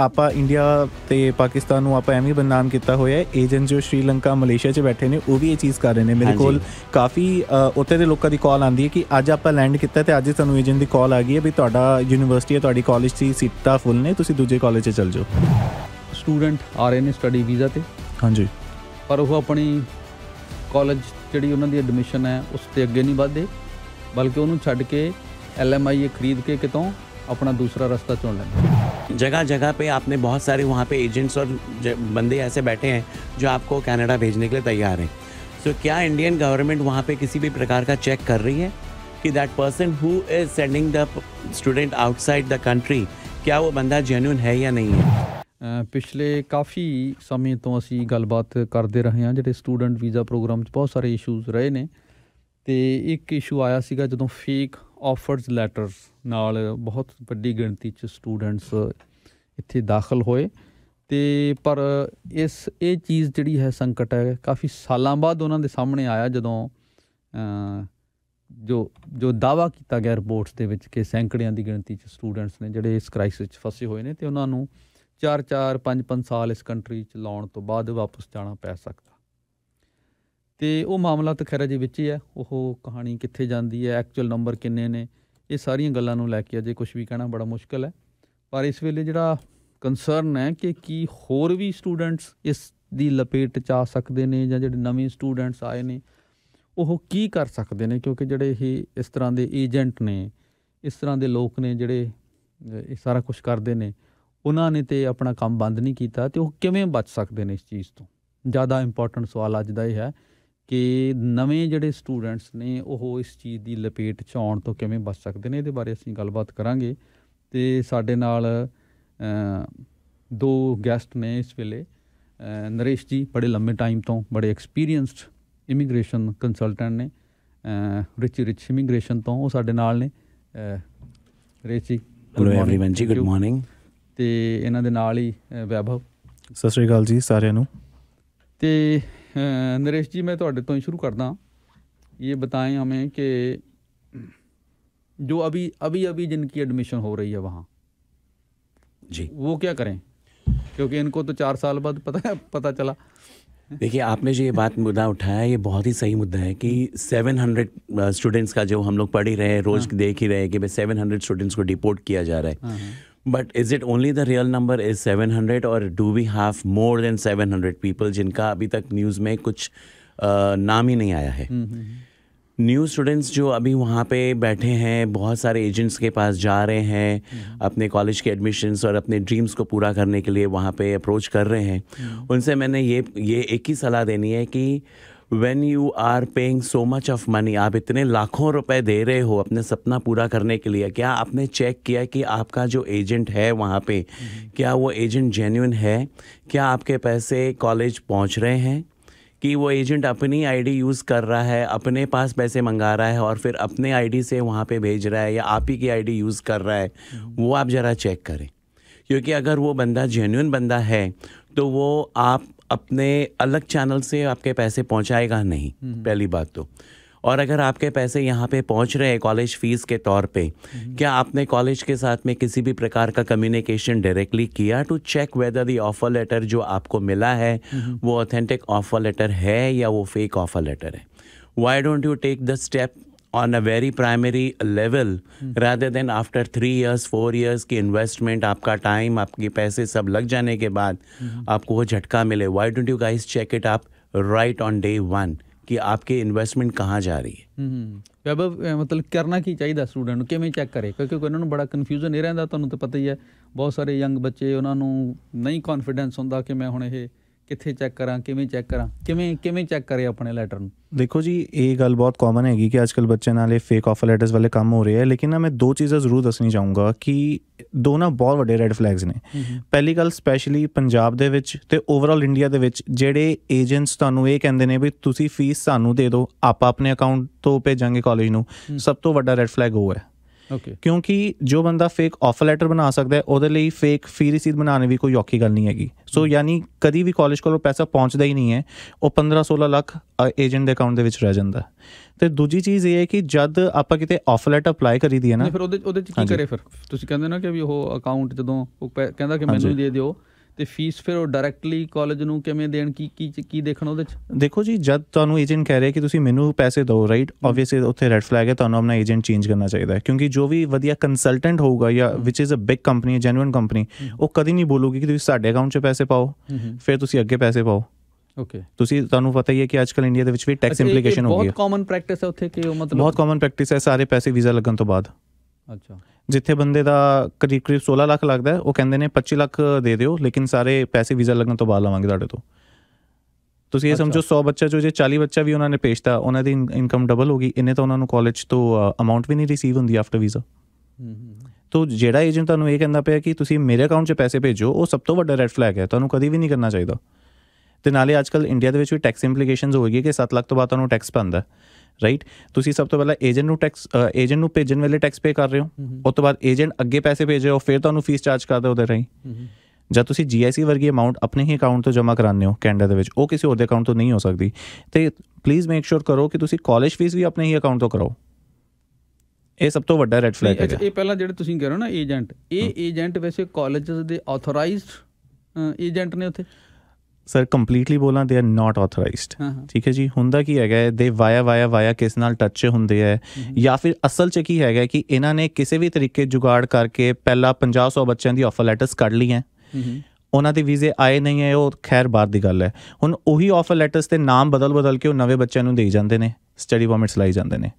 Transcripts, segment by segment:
ਆਪਾਂ ਇੰਡੀਆ ਤੇ ਪਾਕਿਸਤਾਨ ਨੂੰ ਆਪਾਂ ਐਵੇਂ ਬਨਾਮ ਕੀਤਾ ਹੋਇਆ ਹੈ ਏਜੰਟ ਜੋ ਸ਼੍ਰੀਲੰਕਾ ਮਲੇਸ਼ੀਆ 'ਚ ਬੈਠੇ ਨੇ ਉਹ ਵੀ ਇਹ ਚੀਜ਼ ਕਰ ਰਹੇ ਨੇ ਮੇਰੇ ਕੋਲ ਕਾਫੀ ਉੱਥੇ ਦੇ ਲੋਕਾਂ ਦੀ ਕਾਲ ਆਂਦੀ ਹੈ ਕਿ ਅੱਜ ਆਪਾਂ ਲੈਂਡ ਕੀਤਾ ਤੇ ਅੱਜ ਸਾਨੂੰ ਏਜੰਟ ਦੀ ਕਾਲ ਆ ਗਈ ਹੈ ਵੀ ਤੁਹਾਡਾ ਯੂਨੀਵਰਸਿਟੀ ਹੈ ਤੁਹਾਡੀ ਕਾਲਜ ਦੀ ਸੀਟਾਂ ਫੁੱਲ ਨੇ ਤੁਸੀਂ ਦੂਜੇ ਕਾਲਜ 'ਚ ਚਲ ਜਾਓ ਸਟੂਡੈਂਟ ਆ ਰਹੇ ਨੇ ਸਟੱਡੀ ਵੀਜ਼ਾ ਤੇ ਹਾਂਜੀ ਪਰ ਉਹ ਆਪਣੀ ਕਾਲਜ ਜਿਹੜੀ ਉਹਨਾਂ ਦੀ ਐਡਮਿਸ਼ਨ ਹੈ ਉਸ ਤੇ ਅੱਗੇ ਨਹੀਂ ਵਧਦੇ ਬਲਕਿ ਉਹਨੂੰ ਛੱਡ ਕੇ ਐਲਐਮਆਈ ਖਰੀਦ ਕੇ ਕਿਤੋਂ अपना दूसरा रास्ता चुन लेना जगह जगह पे आपने बहुत सारे वहाँ पे एजेंट्स और बंदे ऐसे बैठे हैं जो आपको कनाडा भेजने के लिए तैयार हैं सो so, क्या इंडियन गवर्नमेंट वहाँ पे किसी भी प्रकार का चेक कर रही है कि that person who is sending the student outside the country क्या वो बंदा जेन्यून है या नहीं है पिछले काफ़ी समय तो असी गलबात करते रहे हैं जो स्टूडेंट वीज़ा प्रोग्राम बहुत सारे इशूज़ रहे हैं तो एक इशू आया जो फेक ਆਫਰਸ ਲੈਟਰਸ ਨਾਲ ਬਹੁਤ ਵੱਡੀ ਗਿਣਤੀ ਚ ਸਟੂਡੈਂਟਸ ਇੱਥੇ ਦਾਖਲ ਹੋਏ ਤੇ ਪਰ ਇਸ ਇਹ ਚੀਜ਼ ਜਿਹੜੀ ਹੈ ਸੰਕਟ ਹੈ ਕਾਫੀ ਸਾਲਾਂ ਬਾਅਦ ਉਹਨਾਂ ਦੇ ਸਾਹਮਣੇ ਆਇਆ ਜਦੋਂ ਜੋ ਜੋ ਦਾਵਾ ਕੀਤਾ ਗਿਆ ਰਿਪੋਰਟਸ ਦੇ ਵਿੱਚ ਕਿ ਸੈਂਕੜਿਆਂ ਦੀ ਗਿਣਤੀ ਚ ਸਟੂਡੈਂਟਸ ਨੇ ਜਿਹੜੇ ਇਸ ਕ੍ਰਾਈਸਿਸ 'ਚ ਫਸੇ ਹੋਏ ਨੇ ਤੇ ਉਹਨਾਂ ਨੂੰ 4-4 5-5 ਸਾਲ ਇਸ ਕੰਟਰੀ 'ਚ ਲਾਉਣ ਤੋਂ ਬਾਅਦ ਵਾਪਸ ਜਾਣਾ ਪੈ ਸਕਦਾ ਤੇ ਉਹ ਮਾਮਲਾ ਤਾਂ ਖੈਰ ਜੀ ਵਿੱਚ ਹੀ ਹੈ ਉਹ ਕਹਾਣੀ ਕਿੱਥੇ ਜਾਂਦੀ ਹੈ ਐਕਚੁਅਲ ਨੰਬਰ ਕਿੰਨੇ ਨੇ ਇਹ ਸਾਰੀਆਂ ਗੱਲਾਂ ਨੂੰ ਲੈ ਕੇ ਅਜੇ ਕੁਝ ਵੀ ਕਹਿਣਾ ਬੜਾ ਮੁਸ਼ਕਲ ਹੈ ਪਰ ਇਸ ਵੇਲੇ ਜਿਹੜਾ ਕੰਸਰਨ ਹੈ ਕਿ ਕੀ ਹੋਰ ਵੀ ਸਟੂਡੈਂਟਸ ਇਸ ਦੀ ਲਪੇਟ ਚ ਆ ਸਕਦੇ ਨੇ ਜਾਂ ਜਿਹੜੇ ਨਵੇਂ ਸਟੂਡੈਂਟਸ ਆਏ ਨੇ ਉਹ ਕੀ ਕਰ ਸਕਦੇ ਨੇ ਕਿਉਂਕਿ ਜਿਹੜੇ ਇਹ ਇਸ ਤਰ੍ਹਾਂ ਦੇ ਏਜੰਟ ਨੇ ਇਸ ਤਰ੍ਹਾਂ ਦੇ ਲੋਕ ਨੇ ਜਿਹੜੇ ਇਹ ਸਾਰਾ ਕੁਝ ਕਰਦੇ ਨੇ ਉਹਨਾਂ ਨੇ ਤੇ ਆਪਣਾ ਕੰਮ ਬੰਦ ਨਹੀਂ ਕੀਤਾ ਤੇ ਉਹ ਕਿਵੇਂ ਬਚ ਸਕਦੇ ਨੇ ਇਸ ਚੀਜ਼ ਤੋਂ ਜ਼ਿਆਦਾ ਇੰਪੋਰਟੈਂਟ ਸਵਾਲ ਅੱਜ ਦਾ ਇਹ ਹੈ ਕਿ ਨਵੇਂ ਜਿਹੜੇ ਸਟੂਡੈਂਟਸ ਨੇ ਉਹ ਇਸ ਚੀਜ਼ ਦੀ ਲਪੇਟ ਚ ਆਉਣ ਤੋਂ ਕਿਵੇਂ ਬਚ ਸਕਦੇ ਨੇ ਇਹਦੇ ਬਾਰੇ ਅਸੀਂ ਗੱਲਬਾਤ ਕਰਾਂਗੇ ਤੇ ਸਾਡੇ ਨਾਲ ਦੋ ਗੈਸਟ ਨੇ ਇਸ ਵੇਲੇ ਨਰੇਸ਼ ਜੀ ਬੜੇ ਲੰਮੇ ਟਾਈਮ ਤੋਂ ਬੜੇ ਐਕਸਪੀਰੀਅੰਸਡ ਇਮੀਗ੍ਰੇਸ਼ਨ ਕੰਸਲਟੈਂਟ ਨੇ ਰਿਚ ਰਿਚ ਇਮੀਗ੍ਰੇਸ਼ਨ ਤੋਂ ਉਹ ਸਾਡੇ ਨਾਲ ਨੇ ਰੇਚੀ ਜੀ ਹੈਲੋ एवरीवन ਜੀ ਗੁੱਡ ਮਾਰਨਿੰਗ ਤੇ ਇਹਨਾਂ ਦੇ ਨਾਲ ਹੀ ਵੈਭਵ ਸਤਿ ਸ੍ਰੀ ਅਕਾਲ ਜੀ ਸਾਰਿਆਂ ਨੂੰ ਤੇ नरेश जी मैं थोड़े तो शुरू कर ਕਰਦਾ ये बताएं हमें कि जो अभी अभी अभी जिनकी एडमिशन हो रही है वहाँ जी वो क्या करें क्योंकि इनको तो चार साल बाद पता पता चला देखिए आपने जो ये बात मुद्दा उठाया ये बहुत ही सही मुद्दा है कि 700 स्टूडेंट्स uh, का जो हम लोग पढ़ ही रहे हैं रोज हाँ। देख ही रहे हैं कि भाई 700 स्टूडेंट्स को डिपोर्ट किया जा रहा है हाँ, हाँ। But is it only the real number is seven hundred और do we have more than hundred people जिनका अभी तक न्यूज़ में कुछ आ, नाम ही नहीं आया है न्यू हम्म, स्टूडेंट्स हम्म, हम्म। जो अभी वहाँ पे बैठे हैं बहुत सारे एजेंट्स के पास जा रहे हैं अपने कॉलेज के एडमिशन्स और अपने ड्रीम्स को पूरा करने के लिए वहाँ पे अप्रोच कर रहे हैं उनसे मैंने ये ये एक ही सलाह देनी है कि when you are paying so much of money आप इतने लाखों रुपए दे रहे हो अपने सपना पूरा करने के लिए क्या आपने चेक किया कि आपका जो एजेंट है वहाँ पे क्या वो एजेंट जेन्यून है क्या आपके पैसे कॉलेज पहुँच रहे हैं कि वो एजेंट अपनी आईडी यूज़ कर रहा है अपने पास पैसे मंगा रहा है और फिर अपने आईडी से वहाँ पे भेज रहा है या आप ही की आईडी यूज़ कर रहा है वो आप ज़रा चेक करें क्योंकि अगर वो बंदा जेन्यून बंदा है तो वो आप अपने अलग चैनल से आपके पैसे पहुंचाएगा नहीं हम्म। पहली बात तो और अगर आपके पैसे यहाँ पे पहुँच रहे हैं कॉलेज फीस के तौर पे हम्म। क्या आपने कॉलेज के साथ में किसी भी प्रकार का कम्युनिकेशन डायरेक्टली किया to check whether the offer letter जो आपको मिला है हम्म। वो ऑथेंटिक ऑफर लेटर है या वो फेक ऑफर लेटर है why don't you take the step on a very primary level rather than after three years four years की investment आपका time आपके पैसे सब लग जाने के बाद आपको वो झटका मिले why don't you guys check it up right on day one कि आपके इन्वेस्टमेंट कहाँ जा रही है ਵੈਬਵ ਮਤਲਬ ਕਰਨਾ ਕੀ ਚਾਹੀਦਾ ਸਟੂਡੈਂਟ ਨੂੰ ਕਿਵੇਂ ਚੈੱਕ ਕਰੇ ਕਿਉਂਕਿ ਉਹਨਾਂ ਨੂੰ ਬੜਾ ਕਨਫਿਊਜ਼ਨ ਇਹ ਰਹਿੰਦਾ ਤੁਹਾਨੂੰ ਤਾਂ ਪਤਾ ਹੀ ਹੈ ਬਹੁਤ ਸਾਰੇ ਯੰਗ ਬੱਚੇ ਉਹਨਾਂ ਨੂੰ ਨਹੀਂ ਕੌਨਫੀਡੈਂਸ ਹੁੰਦਾ ਕਿੱਥੇ ਚੈੱਕ ਕਰਾਂ ਕਿਵੇਂ ਚੈੱਕ ਕਰਾਂ ਕਿਵੇਂ ਕਿਵੇਂ ਚੈੱਕ ਕਰੇ ਆਪਣੇ ਲੈਟਰ ਨੂੰ ਦੇਖੋ ਜੀ ਇਹ ਗੱਲ ਬਹੁਤ ਕਾਮਨ ਹੈਗੀ ਕਿ ਅੱਜਕੱਲ ਬੱਚੇ ਨਾਲ ਇਹ ਫੇਕ ਆਫਰ ਲੈਟਰਸ ਵਾਲੇ ਕੰਮ ਹੋ ਰਹੇ ਹੈ ਲੇਕਿਨ ਮੈਂ ਦੋ ਚੀਜ਼ਾਂ ਜ਼ਰੂਰ ਦੱਸਣੀ ਚਾਹੂੰਗਾ ਕਿ ਦੋ ਨਾ ਬਹੁਤ ਵੱਡੇ ਰੈੱਡ ਫਲੈਗਸ ਨੇ ਪਹਿਲੀ ਗੱਲ ਸਪੈਸ਼ਲੀ ਪੰਜਾਬ ਦੇ ਵਿੱਚ ਤੇ ਓਵਰਆਲ ਇੰਡੀਆ ਦੇ ਵਿੱਚ ਜਿਹੜੇ ਏਜੰਟਸ ਤੁਹਾਨੂੰ ਇਹ ਕਹਿੰਦੇ ਨੇ ਵੀ ਤੁਸੀਂ ਫੀਸ ਸਾਨੂੰ ਦੇ ਦਿਓ ਆਪਾਂ ਆਪਣੇ ਅਕਾਊਂਟ ਤੋਂ ਭੇਜਾਂਗੇ ਕਾਲਜ ਨੂੰ ਸਭ ਤੋਂ ਵੱਡਾ ਰੈੱਡ ਫਲੈਗ ਉਹ ਹੈ ਕਿਉਂਕਿ ਜੋ ਬੰਦਾ ਫੇਕ ਆਫਰ ਲੈਟਰ ਬਣਾ ਸਕਦਾ ਹੈ ਉਹਦੇ ਲਈ ਫੇਕ ਫੀ ਰਸੀਦ ਬਣਾਉਣੀ ਵੀ ਕੋਈ ਔਖੀ ਗੱਲ ਨਹੀਂ ਹੈਗੀ ਸੋ ਯਾਨੀ ਕਦੀ ਵੀ ਕਾਲਜ ਕੋਲੋਂ ਪੈਸਾ ਪਹੁੰਚਦਾ ਹੀ ਨਹੀਂ ਹੈ ਉਹ 15 16 ਲੱਖ ਏਜੰਟ ਦੇ ਅਕਾਊਂਟ ਦੇ ਵਿੱਚ ਰਹਿ ਜਾਂਦਾ ਤੇ ਦੂਜੀ ਚੀਜ਼ ਇਹ ਹੈ ਕਿ ਜਦ ਆਪਾਂ ਕਿਤੇ ਆਫਰ ਲੈਟਰ ਅਪਲਾਈ ਕਰੀਦੀ ਹੈ ਨਾ ਫਿਰ ਉਹਦੇ ਉਹਦੇ ਚ ਕੀ ਕਰੇ ਫਿਰ ਤੁਸੀਂ ਕਹਿੰਦੇ ਨਾ ਕਿ ਵੀ ਉਹ ਅਕਾਊਂਟ ਜਦੋਂ ਉਹ ਕਹਿੰਦਾ ਕਿ ਮੈਨੂੰ ਦੇ ਦਿਓ ਤੇ ਫੀਸ ਫਿਰ ਉਹ ਡਾਇਰੈਕਟਲੀ ਕਾਲਜ ਨੂੰ ਕਿਵੇਂ ਦੇਣ ਕੀ ਕੀ ਕੀ ਦੇਖਣਾ ਉਹਦੇ ਚ ਦੇਖੋ ਜੀ ਜਦ ਤੁਹਾਨੂੰ ਏਜੰਟ ਕਹਿ ਰਿਹਾ ਕਿ ਤੁਸੀਂ ਮੈਨੂੰ ਪੈਸੇ ਦਿਓ ਰਾਈਟ ਆਬਵੀਅਸਲੀ ਉੱਥੇ ਰੈੱਡ ਫਲੈਗ ਹੈ ਤੁਹਾਨੂੰ ਆਪਣਾ ਏਜੰਟ ਚੇਂਜ ਕਰਨਾ ਚਾਹੀਦਾ ਹੈ ਕਿਉਂਕਿ ਜੋ ਵੀ ਵਧੀਆ ਕੰਸਲਟੈਂਟ ਹੋਊਗਾ ਜਾਂ which is a big company genuine company ਉਹ ਕਦੀ ਨਹੀਂ ਬੋਲੂਗੀ ਕਿ ਤੁਸੀਂ ਸਾਡੇ ਅਕਾਊਂਟ 'ਚ ਪੈਸੇ ਪਾਓ ਫਿਰ ਤੁਸੀਂ ਅੱਗੇ ਪੈਸੇ ਪਾਓ ਓਕੇ ਤੁਸੀਂ ਤੁਹਾਨੂੰ ਪਤਾ ਹੀ ਹੈ ਕਿ ਅੱਜਕੱਲ ਇੰਡੀਆ ਦੇ ਵਿੱਚ ਵੀ ਟੈਕਸ ਇੰਪਲੀਕੇਸ਼ਨ ਹੋ ਗਈ ਹੈ ਬਹੁਤ ਕਾਮਨ ਪ੍ਰੈਕਟਿਸ ਹੈ ਉੱਥੇ ਕਿ ਉਹ ਮਤਲਬ ਬਹੁਤ ਕਾਮਨ ਪ੍ਰੈਕਟਿਸ ਹੈ ਸਾਰੇ ਪੈਸੇ ਵੀਜ਼ਾ ਲੱਗਣ ਤੋਂ ਬਾਅਦ ਅੱਛਾ ਜਿੱਥੇ ਬੰਦੇ ਦਾ ਕਰੀਬ ਕਰੀਬ 16 ਲੱਖ ਲੱਗਦਾ ਉਹ ਕਹਿੰਦੇ ਨੇ 25 ਲੱਖ ਦੇ ਦਿਓ ਲੇਕਿਨ ਸਾਰੇ ਪੈਸੇ ਵੀਜ਼ਾ ਲੱਗਣ ਤੋਂ ਬਾਅਦ ਲਵਾਂਗੇ ਤੁਹਾਡੇ ਤੋਂ ਤੁਸੀਂ ਇਹ ਸਮਝੋ 100 ਬੱਚਾ ਜੋ ਜੇ 40 ਬੱਚਾ ਵੀ ਉਹਨਾਂ ਨੇ ਪੇਸ਼ਤਾ ਉਹਨਾਂ ਦੀ ਇਨਕਮ ਡਬਲ ਹੋ ਗਈ ਇੰਨੇ ਤਾਂ ਉਹਨਾਂ ਨੂੰ ਕਾਲਜ ਤੋਂ ਅਮਾਉਂਟ ਵੀ ਨਹੀਂ ਰੀਸੀਵ ਹੁੰਦੀ ਆਫਟਰ ਵੀਜ਼ਾ ਤੋ ਜਿਹੜਾ ਏਜੰਟ ਤੁਹਾਨੂੰ ਇਹ ਕਹਿੰਦਾ ਪਿਆ ਕਿ ਤੁਸੀਂ ਮੇਰੇ ਅਕਾਊਂਟ 'ਚ ਪੈਸੇ ਭੇਜੋ ਉਹ ਸਭ ਤੋਂ ਵੱਡਾ ਰੈੱਡ ਫਲੈਗ ਹੈ ਤੁਹਾਨੂੰ ਕਦੀ ਵੀ ਨਹੀਂ ਕਰਨਾ ਚਾਹੀਦਾ ਤੇ ਨਾਲੇ ਅੱਜਕੱਲ ਇੰਡੀਆ ਦੇ ਵਿੱਚ ਵੀ ਟੈਕਸ ਇੰਪਲੀਕੇਸ਼ਨਸ ਹੋ ਗਈ ਕਿ 7 ਲੱਖ ਤੋਂ ਬਾਅਦ ਤੁਹਾਨੂੰ ਟੈਕਸ ਪੈਂਦਾ ਰਾਈਟ ਤੁਸੀਂ ਸਭ ਤੋਂ ਪਹਿਲਾਂ ਏਜੰਟ ਨੂੰ ਟੈਕਸ ਏਜੰਟ ਨੂੰ ਭੇਜਣ ਵੇਲੇ ਟੈਕਸ ਪੇ ਕਰ ਰਹੇ ਹੋ ਉਸ ਤੋਂ ਬਾਅਦ ਏਜੰਟ ਅੱਗੇ ਪੈਸੇ ਭੇਜ ਰਿਹਾ ਉਹ ਫਿਰ ਤੁਹਾਨੂੰ ਫੀਸ ਚਾਰਜ ਕਰਦਾ ਉਹਦੇ ਰਹੀ ਜਦ ਤੁਸੀਂ ਜੀਆਈਸੀ ਵਰਗੀ ਅਮਾਉਂਟ ਆਪਣੇ ਹੀ ਅਕਾਊਂਟ ਤੋਂ ਜਮ੍ਹਾਂ ਕਰਾਉਂਦੇ ਹੋ ਕੈਨੇਡਾ ਦੇ ਵਿੱਚ ਉਹ ਕਿਸੇ ਹੋਰ ਦੇ ਅਕਾਊਂਟ ਤੋਂ ਨਹੀਂ ਹੋ ਸਕਦੀ ਤੇ ਪਲੀਜ਼ ਮੇਕ ਸ਼ੋਰ ਕਰੋ ਕਿ ਤੁਸੀਂ ਕਾਲਜ ਫੀਸ ਵੀ ਆਪਣੇ ਹੀ ਅਕਾਊਂਟ ਤੋਂ ਕਰਾਓ ਇਹ ਸਭ ਤੋਂ ਵੱਡਾ ਰੈੱਡ ਫਲੈਗ ਹੈ ਇਹ ਪਹਿਲਾਂ ਜਿਹੜੇ ਤੁਸੀਂ ਕਹਿ ਰਹੇ ਹੋ ਨਾ ਏਜੰਟ ਇਹ ਏਜੰਟ ਵੈਸੇ ਕਾਲਜਸ ਦੇ ਆਥੋਰਾਈਜ਼ਡ ਏਜੰਟ ਨੇ ਉੱਥੇ ਸਰ ਕੰਪਲੀਟਲੀ ਬੋਲਾਂ ਦੇ ਆਰ ਨਾਟ ਆਥੋਰਾਈਜ਼ਡ ਠੀਕ ਹੈ ਜੀ ਹੁੰਦਾ ਕੀ ਹੈਗਾ ਦੇ ਵਾਇਆ ਵਾਇਆ ਵਾਇਆ ਕਿਸ ਨਾਲ ਟੱਚ ਹੁੰਦੇ ਆ ਜਾਂ ਫਿਰ ਅਸਲ ਚ ਕੀ ਹੈਗਾ ਕਿ ਇਹਨਾਂ ਨੇ ਕਿਸੇ ਵੀ ਤਰੀਕੇ ਜੁਗਾੜ ਕਰਕੇ ਪਹਿਲਾ 500 ਬੱਚਿਆਂ ਦੀ ਆਫਰ ਲੈਟਰਸ ਕੱਢ ਲਈਆਂ ਉਹਨਾਂ ਦੇ ਵੀਜ਼ੇ ਆਏ ਨਹੀਂ ਹੈ ਉਹ ਖੈਰ ਬਾਤ ਦੀ ਗੱਲ ਹੈ ਹੁਣ ਉਹੀ ਆਫਰ ਲੈਟਰਸ ਤੇ ਨਾਮ ਬਦਲ ਬਦਲ ਕੇ ਉਹ ਨਵੇਂ ਬੱਚਿਆਂ ਨੂੰ ਦੇਈ ਜਾਂਦੇ ਨੇ ਸਟੱਡੀ ਪਰਮਿਟਸ ਲਾਈ ਜਾਂਦੇ ਨੇ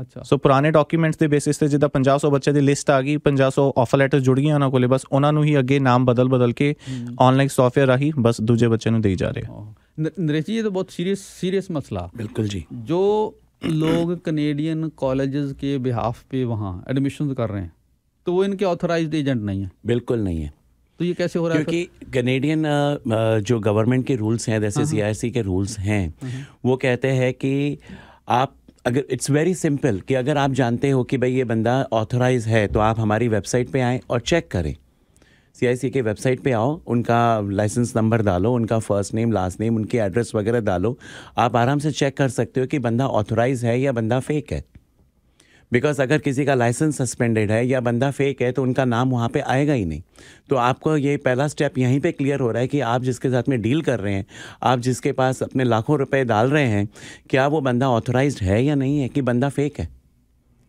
ਅੱਛਾ ਸੋ ਪੁਰਾਣੇ ਡਾਕੂਮੈਂਟਸ ਦੇ ਬੇਸਿਸ ਤੇ ਜਿੱਦਾਂ 500 ਬੱਚੇ ਦੀ ਲਿਸਟ ਆ ਗਈ 500 ਆਫਰ ਲੈਟਰ ਜੁੜ ਗਈਆਂ ਉਹਨਾਂ ਕੋਲੇ ਬਸ ਉਹਨਾਂ ਨੂੰ ਹੀ ਅੱਗੇ ਨਾਮ ਬਦਲ ਬਦਲ ਕੇ ਆਨਲਾਈਨ ਸੌਫਟਵੇਅਰ ਰਾਹੀਂ ਬਸ ਦੂਜੇ ਬੱਚੇ ਨੂੰ ਦੇਈ ਜਾ ਰਹੇ ਨਰੇਸ਼ ਜੀ ਇਹ ਤਾਂ ਬਹੁਤ ਸੀਰੀਅਸ ਸੀਰੀਅਸ ਮਸਲਾ ਬਿਲकुल जी जो लोग कनेडियन कॉलेजेस के बिहाफ पे वहाँ एडमिशन कर रहे हैं तो वो इनके ऑथराइज एजेंट नहीं है बिल्कुल नहीं है तो ये कैसे हो रहा है क्योंकि कनेडियन जो गवर्नमेंट के रूल्स हैं जैसे सी के रूल्स हैं वो कहते हैं कि आप अगर इट्स वेरी सिंपल कि अगर आप जानते हो कि भाई ये बंदा ऑथोराइज है तो आप हमारी वेबसाइट पे आएँ और चेक करें सी के वेबसाइट पे आओ उनका लाइसेंस नंबर डालो उनका फर्स्ट नेम लास्ट नेम उनकी एड्रेस वगैरह डालो आप आराम से चेक कर सकते हो कि बंदा ऑथोराइज है या बंदा फेक है बिकॉज अगर किसी का लाइसेंस सस्पेंडेड है या बंदा फेक है तो उनका नाम वहाँ पे आएगा ही नहीं तो आपको ये पहला स्टेप यहीं पे क्लियर हो रहा है कि आप जिसके साथ में डील कर रहे हैं आप जिसके पास अपने लाखों रुपए डाल रहे हैं क्या वो बंदा ऑथोराइज है या नहीं है कि बंदा फेक है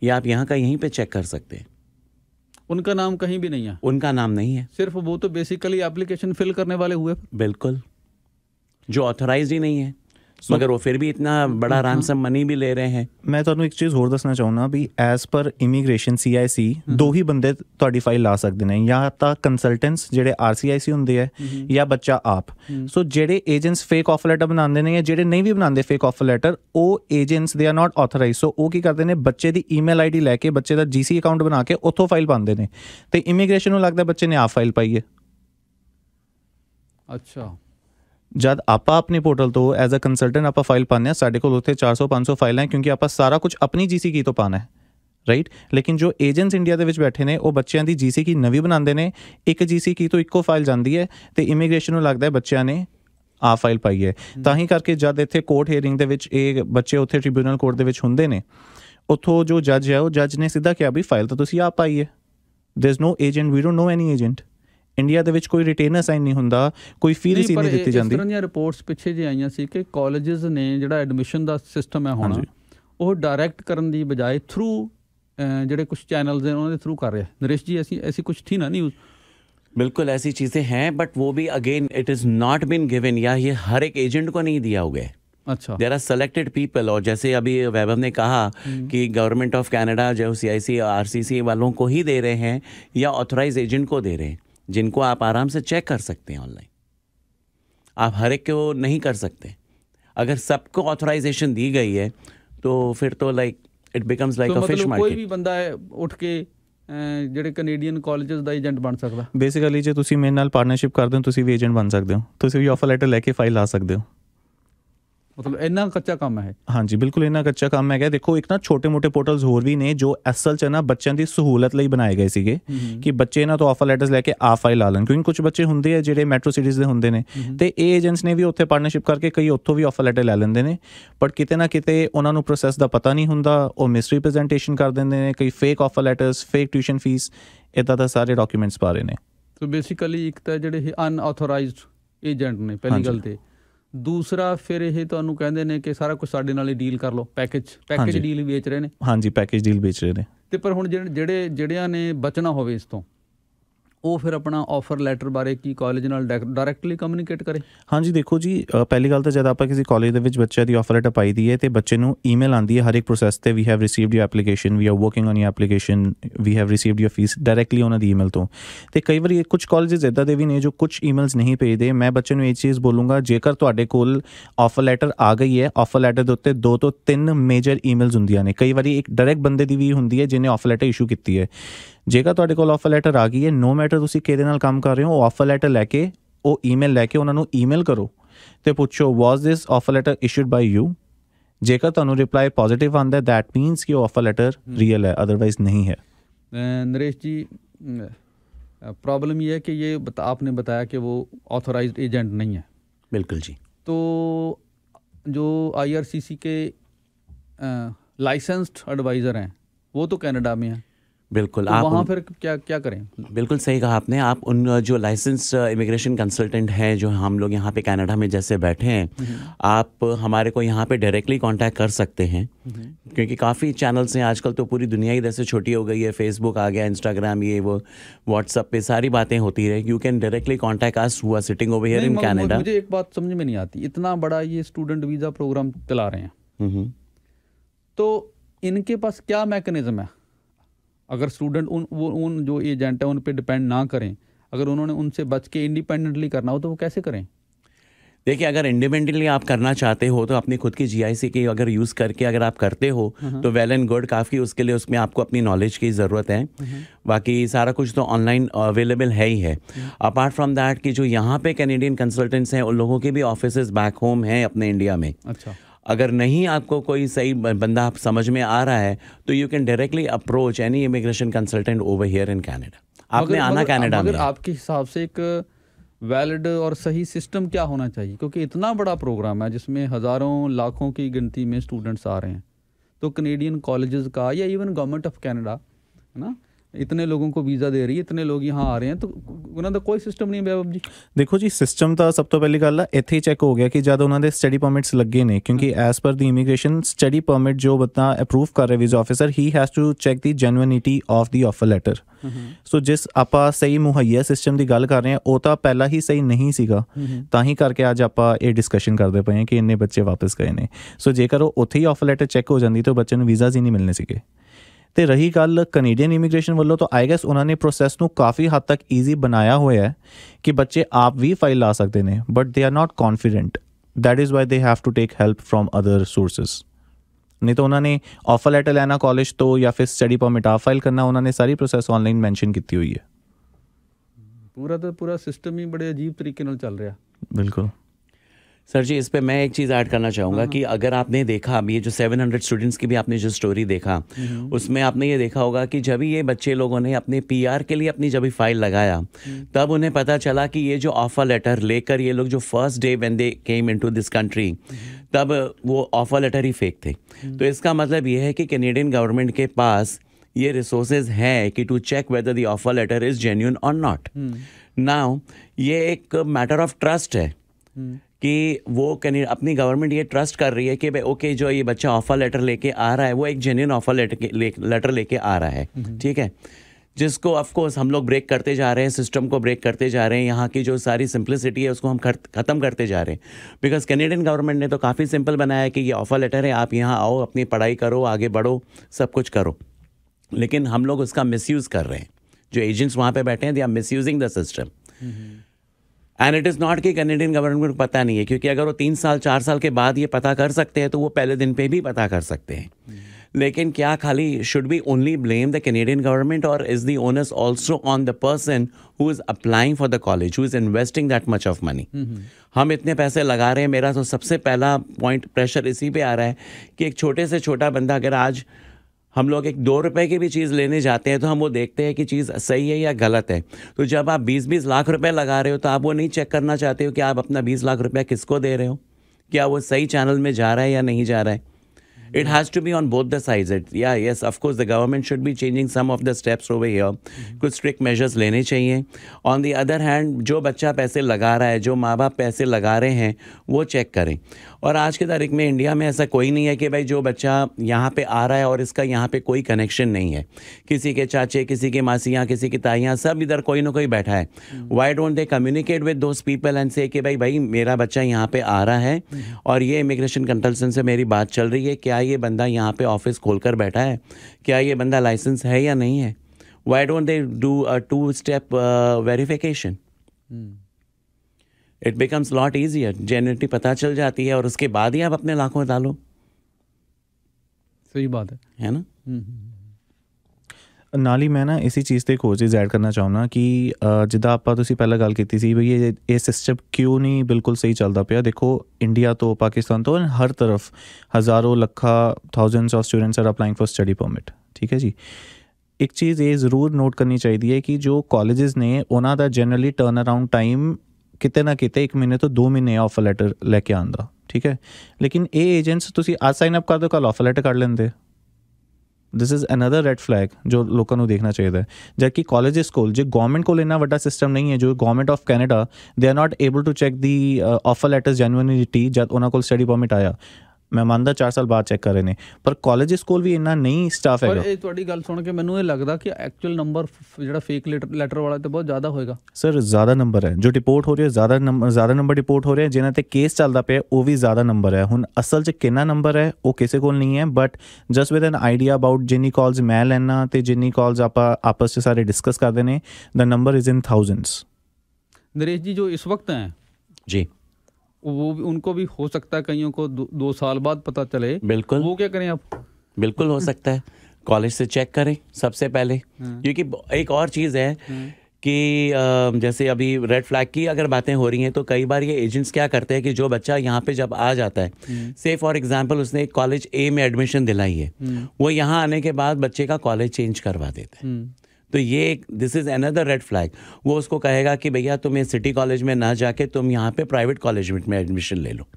या आप यहाँ का यहीं पर चेक कर सकते हैं उनका नाम कहीं भी नहीं है उनका नाम नहीं है सिर्फ वो तो बेसिकली एप्लीकेशन फिल करने वाले हुए बिल्कुल जो ऑथोराइज ही नहीं है ਮਗਰ ਉਹ ਫਿਰ ਵੀ ਇਤਨਾ ਬੜਾ ਰੈਂਸਮ ਮਨੀ ਵੀ ਲੈ ਰਹੇ ਹੈ ਮੈਂ ਤੁਹਾਨੂੰ ਇੱਕ ਚੀਜ਼ ਹੋਰ ਦੱਸਣਾ ਚਾਹੁੰਦਾ ਵੀ ਐਸ ਪਰ ਇਮੀਗ੍ਰੇਸ਼ਨ ਸੀਆਈਸੀ ਦੋ ਹੀ ਬੰਦੇ ਤੁਹਾਡੀ ਫਾਈਲ ਲਾ ਸਕਦੇ ਨੇ ਜਾਂ ਤਾਂ ਕੰਸਲਟੈਂਟਸ ਜਿਹੜੇ ਆਰਸੀਆਈਸੀ ਹੁੰਦੇ ਆ ਜਾਂ ਬੱਚਾ ਆਪ ਸੋ ਜਿਹੜੇ ਏਜੰਟਸ ਫੇਕ ਆਫਰ ਲੈਟਰ ਬਣਾਉਂਦੇ ਨੇ ਜਾਂ ਜਿਹੜੇ ਨਹੀਂ ਵੀ ਬਣਾਉਂਦੇ ਫੇਕ ਆਫਰ ਲੈਟਰ ਉਹ ਏਜੰਟਸ ਦੇ ਆਰ ਨਾਟ ਆਥੋਰਾਈਜ਼ ਸੋ ਉਹ ਕੀ ਕਰਦੇ ਨੇ ਬੱਚੇ ਦੀ ਈਮੇਲ ਆਈਡੀ ਲੈ ਕੇ ਬੱਚੇ ਦਾ ਜੀਸੀ ਅਕਾਊਂਟ ਬਣਾ ਕੇ ਉੱਥੋਂ ਫਾਈਲ ਪਾਉਂਦੇ ਨੇ ਤੇ ਇਮੀਗ੍ਰੇਸ਼ਨ ਨੂੰ ਲੱਗਦਾ ਬੱਚੇ ਨੇ ਆ ਫਾਈਲ ਪਾਈ ਹੈ ਅੱਛਾ ਜਦ ਆਪਾਂ ਆਪਣੇ ਪੋਰਟਲ ਤੋਂ ਐਜ਼ ਅ ਕੰਸਲਟੈਂਟ ਆਪਾਂ ਫਾਈਲ ਪਾਉਂਦੇ ਆ ਸਾਡੇ ਕੋਲ ਉੱਥੇ 400 500 ਫਾਈਲਾਂ ਹੈ ਕਿਉਂਕਿ ਆਪਾਂ ਸਾਰਾ ਕੁਝ ਆਪਣੀ ਜੀਸੀ ਕੀ ਤੋਂ ਪਾਣਾ ਹੈ ਰਾਈਟ ਲੇਕਿਨ ਜੋ ਏਜੰਟਸ ਇੰਡੀਆ ਦੇ ਵਿੱਚ ਬੈਠੇ ਨੇ ਉਹ ਬੱਚਿਆਂ ਦੀ ਜੀਸੀ ਕੀ ਨਵੀਂ ਬਣਾਉਂਦੇ ਨੇ ਇੱਕ ਜੀਸੀ ਕੀ ਤੋਂ ਇੱਕੋ ਫਾਈਲ ਜਾਂਦੀ ਹੈ ਤੇ ਇਮੀਗ੍ਰੇਸ਼ਨ ਨੂੰ ਲੱਗਦਾ ਹੈ ਬੱਚਿਆਂ ਨੇ ਆ ਫਾਈਲ ਪਾਈ ਹੈ ਤਾਂ ਹੀ ਕਰਕੇ ਜਦ ਇੱਥੇ ਕੋਰਟ ਹੀਅਰਿੰਗ ਦੇ ਵਿੱਚ ਇਹ ਬੱਚੇ ਉੱਥੇ ਟ੍ਰਿਬਿਊਨਲ ਕੋਰਟ ਦੇ ਵਿੱਚ ਹੁੰਦੇ ਨੇ ਉੱਥੋਂ ਜੋ ਜੱਜ ਹੈ ਉਹ ਜੱਜ ਨੇ ਸਿੱਧਾ ਕਿਹਾ ਵੀ ਫਾਈਲ ਤਾਂ ਤੁਸੀਂ ਆਪ ਪਾਈ ਹੈ there is no agent we don't know any agent India ਦੇ ਵਿੱਚ ਕੋਈ ਰਿਟੇਨਰ ਸਾਈਨ ਨਹੀਂ ਹੁੰਦਾ ਕੋਈ ਫੀਸ ਹੀ ਨਹੀਂ ਦਿੱਤੀ ਜਾਂਦੀ ਇਸ ਤਰ੍ਹਾਂ ਦੀਆਂ ਰਿਪੋਰਟਸ ਪਿੱਛੇ ਜੇ ਆਈਆਂ ਸੀ ਕਿ ਕਾਲਜਸ ਨੇ ਜਿਹੜਾ ਐਡਮਿਸ਼ਨ ਦਾ ਸਿਸਟਮ ਹੈ ਹੁਣ ਉਹ ਡਾਇਰੈਕਟ ਕਰਨ ਦੀ ਬਜਾਏ ਥਰੂ ਜਿਹੜੇ ਕੁਝ ਚੈਨਲਸ ਨੇ ਉਹਨਾਂ ਦੇ ਥਰੂ ਕਰ ਰਿਹਾ ਨਰੇਸ਼ ਜੀ ਅਸੀਂ ਐਸੀ ਕੁਝ ਥੀ ਨਾ ਨਿਊਜ਼ बिल्कुल ऐसी चीज़ें हैं बट वो भी again it is not been given या ये हर एक एजेंट को नहीं दिया हुआ है अच्छा देर आर सेलेक्टेड पीपल और जैसे अभी वैभव ने कहा कि गवर्नमेंट ऑफ कनाडा जो सी आई सी आर सी सी वालों को ही दे रहे हैं या ऑथोराइज एजेंट को दे रहे हैं जिनको आप आराम से चेक कर सकते हैं ऑनलाइन आप हर एक को नहीं कर सकते अगर सबको ऑथराइजेशन दी गई है तो फिर तो like it becomes like fish market कोई भी बंदा है उठ के ਜਿਹੜੇ ਕੈਨੇਡੀਅਨ ਕਾਲਜਸ ਦਾ ਏਜੰਟ ਬਣ ਸਕਦਾ ਬੇਸਿਕਲੀ ਜੇ ਤੁਸੀਂ पार्टनरशिप ਨਾਲ ਪਾਰਟਨਰਸ਼ਿਪ भी एजेंट बन सकते हो तुम भी ऑफर लैटर ਵੀ फाइल ਲੈਟਰ सकते हो ਮਤਲਬ ਇੰਨਾ ਕੱਚਾ ਕੰਮ ਹੈ ਹਾਂਜੀ ਬਿਲਕੁਲ ਇੰਨਾ ਕੱਚਾ ਕੰਮ ਹੈਗਾ ਦੇਖੋ ਇੱਕ ਨਾ ਛੋਟੇ-ਮੋਟੇ ਪੋਰਟਲਸ ਹੋਰ ਵੀ ਨੇ ਜੋ ਅਸਲ 'ਚ ਨਾ ਬੱਚਿਆਂ ਦੀ ਸਹੂਲਤ ਲਈ ਬਣਾਏ ਗਏ ਸੀਗੇ ਕਿ ਬੱਚੇ ਇਹਨਾਂ ਤੋਂ ਆਫਰ ਲੈਟਰਸ ਲੈ ਕੇ ਆ ਫਾਈਲ ਲਾ ਲੈਣ ਕਿਉਂਕਿ ਕੁਝ ਬੱਚੇ ਹੁੰਦੇ ਆ ਜਿਹੜੇ ਮੈਟਰੋ ਸਿਟੀਜ਼ ਦੇ ਹੁੰਦੇ ਨੇ ਤੇ ਇਹ ਏਜੰਟਸ ਨੇ ਵੀ ਉੱਥੇ ਪਾਰਟਨਰਸ਼ਿਪ ਕਰਕੇ ਕਈ ਉੱਥੋਂ ਵੀ ਆਫਰ ਲੈਟਰ ਲੈ ਲੈਂਦੇ ਨੇ ਬਟ ਕਿਤੇ ਨਾ ਕਿਤੇ ਉਹਨਾਂ ਨੂੰ ਪ੍ਰੋਸੈਸ ਦਾ ਪਤਾ ਨਹੀਂ ਹੁੰਦਾ ਉਹ ਮਿਸਰੀਪ੍ਰੈਜ਼ੈਂਟੇਸ਼ਨ ਕਰ ਦਿੰਦੇ ਨੇ ਕਈ fake offer letters fake tuition fee ਇਦਾਂ ਦਾ ਸਾਰੇ ਡਾਕੂਮੈਂਟਸ ਪਾ ਰਹੇ ਨੇ ਸੋ ਬੇਸਿਕਲੀ ਇੱਕ ਤਾਂ ਜਿਹੜੇ ਅਨਆਥੋਰਾਈਜ਼ਡ ਏਜੰਟ ਨੇ ਪਹਿਲੀ ਗੱਲ ਤੇ ਦੂਸਰਾ ਫਿਰ ਇਹ ਤੁਹਾਨੂੰ ਕਹਿੰਦੇ ਨੇ ਕਿ ਸਾਰਾ ਕੁਝ ਸਾਡੇ ਨਾਲ ਹੀ ਡੀਲ ਕਰ ਲਓ ਪੈਕੇਜ ਪੈਕੇਜ ਡੀਲ ਵੇਚ ਰਹੇ ਨੇ ਹਾਂਜੀ ਪੈਕੇਜ ਡੀਲ ਵੇਚ ਰਹੇ ਨੇ ਤੇ ਪਰ ਹੁਣ ਜਿਹੜੇ ਜਿਹੜਿਆਂ ਨੇ ਬਚਣਾ ਹੋਵੇ ਇਸ ਤੋਂ ਉਹ ਫਿਰ ਆਪਣਾ ਆਫਰ ਲੈਟਰ ਬਾਰੇ ਕੀ ਕਾਲਜ ਨਾਲ ਡਾਇਰੈਕਟਲੀ ਕਮਿਊਨੀਕੇਟ ਕਰੇ ਹਾਂਜੀ ਦੇਖੋ ਜੀ ਪਹਿਲੀ ਗੱਲ ਤਾਂ ਜਦ ਆਪਾਂ ਕਿਸੇ ਕਾਲਜ ਦੇ ਵਿੱਚ ਬੱਚੇ ਦੀ ਆਫਰ ਲੈਟਰ ਪਾਈ ਦੀ ਹੈ ਤੇ ਬੱਚੇ ਨੂੰ ਈਮੇਲ ਆਂਦੀ ਹੈ ਹਰ ਇੱਕ ਪ੍ਰੋਸੈਸ ਤੇ we have received you application we are working on you application we have received you fees directly ਉਹਨਾਂ ਦੀ ਈਮੇਲ ਤੋਂ ਤੇ ਕਈ ਵਾਰੀ ਕੁਝ ਕਾਲਜਸ ਇਦਾਂ ਦੇ ਵੀ ਨੇ ਜੋ ਕੁਝ ਈਮੇਲਸ ਨਹੀਂ ਭੇਜਦੇ ਮੈਂ ਬੱਚੇ ਨੂੰ ਇਹ ਚੀਜ਼ ਬੋਲੂੰਗਾ ਜੇਕਰ ਤੁਹਾਡੇ ਕੋਲ ਆਫਰ ਲੈਟਰ ਆ ਗਈ ਹੈ ਆਫਰ ਲੈਟਰ ਦੇ ਉੱਤੇ ਦੋ ਤੋਂ ਤਿੰਨ ਮੇਜਰ ਈਮੇਲਸ ਹੁੰਦੀਆਂ ਨੇ ਕਈ ਵਾਰੀ ਇੱਕ ਡਾਇਰੈਕਟ ਬੰਦੇ ਦੀ ਵੀ ਹੁੰਦੀ ਹੈ ਜਿਹਨੇ ਆਫਰ ਲੈਟਰ ਇਸ਼ੂ ਕੀਤੀ ਹੈ ਜੇਕਰ ਤੁਹਾਡੇ ਕੋਲ ਆਫਰ ਲੈਟਰ ਆ ਗਈ ਹੈ ਨੋ ਮੈਟਰ ਤੁਸੀਂ ਕਿਹਦੇ ਨਾਲ ਕੰਮ ਕਰ ਰਹੇ ਹੋ ਉਹ ਆਫਰ ਲੈਟਰ ਲੈ ਕੇ ਉਹ ਈਮੇਲ ਲੈ ਕੇ ਉਹਨਾਂ ਨੂੰ ਈਮੇਲ ਕਰੋ ਤੇ ਪੁੱਛੋ was this offer letter issued by you ਜੇਕਰ ਤੁਹਾਨੂੰ ਰਿਪਲਾਈ ਪੋਜ਼ਿਟਿਵ ਆਂਦਾ ਹੈ ਥੈਟ ਮੀਨਸ ਕਿ ਉਹ ਆਫਰ ਲੈਟਰ ਰੀਅਲ ਹੈ ਅਦਰਵਾਈਜ਼ ਨਹੀਂ ਹੈ ਨਰੇਸ਼ ਜੀ ਪ੍ਰੋਬਲਮ ਇਹ ਹੈ ਕਿ ਇਹ ਆਪਨੇ ਬਤਾਇਆ ਕਿ ਉਹ ਆਥੋਰਾਈਜ਼ਡ ਏਜੰਟ ਨਹੀਂ ਹੈ ਬਿਲਕੁਲ ਜੀ ਤੋ ਜੋ ਆਈਆਰਸੀਸੀ ਕੇ ਲਾਇਸੈਂਸਡ ਐਡਵਾਈਜ਼ਰ ਹੈ ਉਹ ਤੋਂ ਕੈਨੇਡਾ कनाडा ਹੈ बिल्कुल तो आप वहाँ फिर क्या क्या करें बिल्कुल सही कहा आपने आप उन जो लाइसेंस इमिग्रेशन कंसल्टेंट हैं जो हम लोग यहाँ पे कनाडा में जैसे बैठे हैं हम्म। आप हमारे को यहाँ पे डायरेक्टली कांटेक्ट कर सकते हैं हम्म। क्योंकि काफ़ी चैनल्स हैं आजकल तो पूरी दुनिया ही जैसे छोटी हो गई है फेसबुक आ गया इंस्टाग्राम ये वो व्हाट्सअप पे सारी बातें होती रहे you can directly contact us who are sitting over here in Canada मुझे एक बात समझ में नहीं आती इतना बड़ा ये स्टूडेंट वीज़ा प्रोग्राम चला रहे हैं हम्म। तो इनके पास क्या मैकेनिज्म है अगर स्टूडेंट उन वो उन जो एजेंट हैं उन पर डिपेंड ना करें अगर उन्होंने उनसे बच के इंडिपेंडेंटली करना हो तो वो कैसे करें देखिए अगर इंडिपेंडेंटली आप करना चाहते हो तो अपनी खुद की जीआईसी की अगर यूज़ करके अगर आप करते हो हम्म। तो वेल एंड गुड काफ़ी उसके लिए उसमें आपको अपनी नॉलेज की ज़रूरत है हम्म। बाकी सारा कुछ तो ऑनलाइन अवेलेबल है ही है अपार्ट फ्रॉम दैट कि जो यहाँ पे कैनेडियन कंसल्टेंट्स हैं उन लोगों के भी ऑफिस बैक होम हैं अपने इंडिया में अच्छा अगर नहीं आपको कोई सही बंदा समझ में आ रहा है तो you can directly approach any immigration consultant over here in Canada आपने आना कैनेडा में आपके हिसाब से एक वैलिड और सही सिस्टम क्या होना चाहिए क्योंकि इतना बड़ा प्रोग्राम है जिसमें हज़ारों लाखों की गिनती में स्टूडेंट्स आ रहे हैं तो कनेडियन कॉलेजेस का या इवन गवर्नमेंट ऑफ कैनेडा है ना ਇਤਨੇ ਲੋਕਾਂ ਨੂੰ ਵੀਜ਼ਾ ਦੇ ਰਹੀ ਹੈ ਇਤਨੇ ਲੋਕ ਯਹਾਂ ਆ ਰਹੇ ਹਨ ਤਾਂ ਉਹਨਾਂ ਦਾ ਕੋਈ ਸਿਸਟਮ ਨਹੀਂ ਹੈ ਬੈਬਬ ਜੀ ਦੇਖੋ ਜੀ ਸਿਸਟਮ ਤਾਂ ਸਭ ਤੋਂ ਪਹਿਲੀ ਗੱਲ ਆ ਇੱਥੇ ਹੀ ਚੈੱਕ ਹੋ ਗਿਆ ਕਿ ਜਦ ਉਹਨਾਂ ਦੇ ਸਟੱਡੀ ਪਰਮਿਟਸ ਲੱਗੇ ਨੇ ਕਿਉਂਕਿ ਐਸ ਪਰ ਦੀ ਇਮੀਗ੍ਰੇਸ਼ਨ ਸਟੱਡੀ ਪਰਮਿਟ ਜੋ ਬਤਾ ਅਪਰੂਵ ਕਰ ਰਿਹਾ visa officer he has to check the genuinity of the offer letter so ਜਿਸ ਆਪਾਂ ਸਹੀ ਮੁਹੱਈਆ ਸਿਸਟਮ ਦੀ ਗੱਲ ਕਰ ਰਹੇ ਹਾਂ ਉਹ ਤਾਂ ਪਹਿਲਾਂ ਹੀ ਸਹੀ ਨਹੀਂ ਸੀਗਾ ਤਾਂ ਹੀ ਕਰਕੇ ਅੱਜ ਆਪਾਂ ਇਹ ਡਿਸਕਸ਼ਨ ਕਰਦੇ ਪਏ ਹਾਂ ਕਿ ਇੰਨੇ ਬੱਚੇ ਵਾਪਸ ਗਏ ਨੇ ਸੋ ਜੇਕਰ ਉਹ ਉੱਥੇ ਹੀ ਆਫਰ ਲੈਟਰ ਚੈੱਕ ਹੋ ਜਾਂਦੀ ਤਾਂ ਬੱਚੇ ਨੂੰ ਵੀਜ਼ਾ ਜੀ ਨਹੀਂ ਮਿਲਨੇ ਸੀਗੇ ਤੇ ਰਹੀ ਗੱਲ ਕੈਨੇਡੀਅਨ ਇਮੀਗ੍ਰੇਸ਼ਨ ਵੱਲੋਂ ਤਾਂ ਆਈ ਗੈਸ ਉਹਨਾਂ ਨੇ ਪ੍ਰੋਸੈਸ ਨੂੰ ਕਾਫੀ ਹੱਦ ਤੱਕ ਈਜ਼ੀ ਬਣਾਇਆ ਹੋਇਆ ਹੈ ਕਿ ਬੱਚੇ ਆਪ ਵੀ ਫਾਈਲ ਲਾ ਸਕਦੇ ਨੇ but they are not confident that is why they have to take help from other sources ਨਹੀਂ ਤਾਂ ਉਹਨਾਂ ਨੇ ਆਫਰ ਲੈਟਰ ਲੈਣਾ ਕਾਲਜ ਤੋਂ ਜਾਂ ਫਿਰ ਸਟੱਡੀ ਪਰਮਿਟ ਆ ਫਾਈਲ ਕਰਨਾ ਉਹਨਾਂ ਨੇ ਸਾਰੀ ਪ੍ਰੋਸੈਸ ਆਨਲਾਈਨ ਮੈਂਸ਼ਨ ਕੀਤੀ ਹੋਈ ਹੈ ਪੂਰਾ ਤਾਂ ਪੂਰਾ ਸਿਸਟਮ ਹੀ ਬੜੇ ਅਜੀਬ ਤਰੀਕੇ ਨਾਲ ਚੱਲ ਰਿਹਾ ਬਿਲਕੁਲ सर जी इस पे मैं एक चीज़ ऐड करना चाहूँगा कि हाँ। अगर आपने देखा अभी ये जो 700 स्टूडेंट्स की भी आपने जो स्टोरी देखा हम्म। उसमें आपने ये देखा होगा कि जब ये बच्चे लोगों ने अपने पीआर के लिए अपनी जब फाइल लगाया हम्म। तब उन्हें पता चला कि ये जो ऑफ़र लेटर लेकर ये लोग जो first day when they came in this country तब वो ऑफ़र लेटर ही फेक थे हम्म। तो इसका मतलब ये है कि कैनेडियन गवर्नमेंट के पास ये रिसोर्सेज हैं कि to check whether the offer letter is genuine और नॉट नाउ ये एक मैटर ऑफ ट्रस्ट है कि वो कैन अपनी गवर्नमेंट ये ट्रस्ट कर रही है कि भाई ओके जो ये बच्चा ऑफ़र लेटर लेके आ रहा है वो एक जेन्यन ऑफ़र लेटर ले, लेटर लेके आ रहा है ठीक है जिसको ऑफकोर्स हम लोग ब्रेक करते जा रहे हैं सिस्टम को ब्रेक करते जा रहे हैं यहाँ की जो सारी सिंप्लिसिटी है उसको हम ख़त्म करते जा रहे हैं बिकॉज कैनेडियन गवर्नमेंट ने तो काफ़ी सिंपल बनाया है कि ये ऑफ़र लेटर है आप यहाँ आओ अपनी पढ़ाई करो आगे बढ़ो सब कुछ करो लेकिन हम लोग उसका मिस कर रहे हैं जो एजेंट्स वहाँ पर बैठे हैं they are misusing the system and it is not कि कैनेडियन गवर्नमेंट को पता नहीं है क्योंकि अगर वो तीन साल चार साल के बाद ये पता कर सकते हैं तो वो पहले दिन पे भी पता कर सकते हैं लेकिन क्या खाली should be only blame the Canadian government और is the onus also on the person who is applying for the college who is investing that much of money हम इतने पैसे लगा रहे हैं मेरा तो सबसे पहला पॉइंट प्रेशर इसी पे आ रहा है कि एक छोटे से छोटा बंदा अगर आज हम लोग एक दो रुपए की भी चीज़ लेने जाते हैं तो हम वो देखते हैं कि चीज़ सही है या गलत है तो जब आप बीस बीस लाख रुपए लगा रहे हो तो आप वो नहीं चेक करना चाहते हो कि आप अपना बीस लाख रुपया किसको दे रहे हो क्या वो सही चैनल में जा रहा है या नहीं जा रहा है it has to be on both the साइज इट या yes of course the government should भी changing some of the steps steps over mm-hmm. कुछ स्ट्रिक्ट मेजर्स लेने चाहिए ऑन दी अदर हैंड जो बच्चा पैसे लगा रहा है जो माँ बाप पैसे लगा रहे हैं वो चेक करें और आज की तारीख में इंडिया में ऐसा कोई नहीं है कि भाई जो बच्चा यहाँ पे आ रहा है और इसका यहाँ पे कोई कनेक्शन नहीं है किसी के चाचे किसी के मासियाँ किसी की ताइयाँ सब इधर कोई ना कोई बैठा है why don't they communicate with those people and say कि भाई भाई मेरा बच्चा यहाँ पर आ रहा है हम्म। और ये इमिग्रेशन कंसल्टन से मेरी बात चल रही है क्या ये बंदा यहाँ पर ऑफिस खोल कर बैठा है क्या ये बंदा लाइसेंस है या नहीं है why don't they do a two step verification it becomes lot easier genuinity पता चल जाती है और उसके बाद ही आप अपने लाखों में डालो सही बात है है ना ਨਾਲੀ ਮੈਂ ਨਾ ਇਸੇ ਚੀਜ਼ ਤੇ ਖੋਜ ਐਡ ਕਰਨਾ ਚਾਹੁੰਦਾ ਕਿ ਜਿੱਦਾਂ ਆਪਾਂ ਤੁਸੀਂ ਪਹਿਲਾਂ ਗੱਲ ਕੀਤੀ ਸੀ ਵੀ ਇਹ ਇਹ ਸਿਸਟਮ ਕਿਉਂ ਨਹੀਂ ਬਿਲਕੁਲ ਸਹੀ ਚੱਲਦਾ ਪਿਆ ਦੇਖੋ ਇੰਡੀਆ ਤੋਂ ਪਾਕਿਸਤਾਨ ਤੋਂ ਹਰ ਤਰਫ ਹਜ਼ਾਰੋਂ ਲੱਖਾਂ thousands of students are applying for study permit ਠੀਕ ਹੈ ਜੀ ਇੱਕ ਚੀਜ਼ ਇਹ ਜ਼ਰੂਰ ਨੋਟ ਕਰਨੀ ਚਾਹੀਦੀ ਹੈ ਕਿ ਜੋ ਕਾਲजेस ਨੇ ਉਹਨਾਂ ਦਾ ਜਨਰਲੀ ਟਰਨ ਅਰਾਊਂਡ ਟਾਈਮ ਕਿਤੇ ਨਾ ਕਿਤੇ 1 ਮਹੀਨੇ ਤੋਂ 2 ਮਹੀਨੇ ਆਫਰ ਲੈਟਰ ਲੈ ਕੇ ਆਂਦਾ ਠੀਕ ਹੈ ਲੇਕਿਨ ਇਹ ਏਜੰਟਸ ਤੁਸੀਂ ਅੱਜ ਸਾਈਨ ਅਪ ਕਰ ਦੋ ਕੱਲ ਆਫਰ ਲੈਟਰ ਕੱਢ ਲੈਂਦੇ this is another red flag ਜੋ ਲੋਕਾਂ ਨੂੰ ਦੇਖਣਾ ਚਾਹੀਦਾ ਹੈ ਜਦਕਿ ਕਾਲਜਸ ਕੋਲ ਜੇ ਗਵਰਨਮੈਂਟ ਕੋਲ ਇੰਨਾ ਵੱਡਾ ਸਿਸਟਮ ਨਹੀਂ ਹੈ ਜੋ government of Canada they are not able to check the offer letters genuinity ਜਦ ਉਹਨਾਂ ਕੋਲ ਸਟੱਡੀ ਪਰਮਿਟ ਆਇਆ ਮੈਂ ਮੰਨਦਾ 4 ਸਾਲ ਬਾਅਦ ਚੈੱਕ ਕਰ ਰਹੇ ਨੇ ਪਰ ਕਾਲਜ ਸਕੂਲ ਵੀ ਇੰਨਾ ਨਹੀਂ ਸਟਾਫ ਹੈਗਾ ਪਰ ਇਹ ਤੁਹਾਡੀ ਗੱਲ ਸੁਣ ਕੇ ਮੈਨੂੰ ਇਹ ਲੱਗਦਾ ਕਿ ਐਕਚੁਅਲ ਨੰਬਰ ਜਿਹੜਾ ਫੇਕ ਲੈਟਰ ਵਾਲਾ ਤੇ ਬਹੁਤ ਜ਼ਿਆਦਾ ਹੋਏਗਾ ਸਰ ਜ਼ਿਆਦਾ ਨੰਬਰ ਹੈ ਜੋ ਰਿਪੋਰਟ ਹੋ ਰਹੀ ਹੈ ਜ਼ਿਆਦਾ ਨੰਬਰ ਜ਼ਿਆਦਾ ਨੰਬਰ ਰਿਪੋਰਟ ਹੋ ਰਹੇ ਜਿਨ੍ਹਾਂ ਤੇ ਕੇਸ ਚੱਲਦਾ ਪਿਆ ਉਹ ਵੀ ਜ਼ਿਆਦਾ ਨੰਬਰ ਹੈ ਹੁਣ ਅਸਲ 'ਚ ਕਿੰਨਾ ਨੰਬਰ ਹੈ ਉਹ ਕਿਸੇ ਕੋਲ ਨਹੀਂ ਹੈ but just with an idea about ਜਿੰਨੀ ਕਾਲਸ ਮੈਂ ਲੈਣਾ ਤੇ ਜਿੰਨੀ ਕਾਲਸ ਆਪਾਂ ਆਪਸ 'ਚ ਸਾਰੇ ਡਿਸਕਸ ਕਰਦੇ ਨੇ ਦਾ number is in thousands Naresh ji ਜੋ ਇਸ ਵਕਤ ਹੈ ਜੀ वो भी उनको भी हो सकता है कईयों को दो, दो साल बाद पता चले बिल्कुल वो क्या करें आप बिल्कुल हो सकता है कॉलेज से चेक करें सबसे पहले हाँ। क्योंकि एक और चीज़ है हाँ। कि जैसे अभी रेड फ्लैग की अगर बातें हो रही हैं तो कई बार ये एजेंट्स क्या करते हैं कि जो बच्चा यहाँ पे जब आ जाता है से फॉर एग्जांपल उसने कॉलेज ए में एडमिशन दिलाई है हाँ। वो यहाँ आने के बाद बच्चे का कॉलेज चेंज करवा देते हैं तो ये this is another red flag वो उसको कहेगा कि भैया तुम ये सिटी कॉलेज में ना जाके तुम यहाँ पे प्राइवेट कॉलेज में एडमिशन ले लो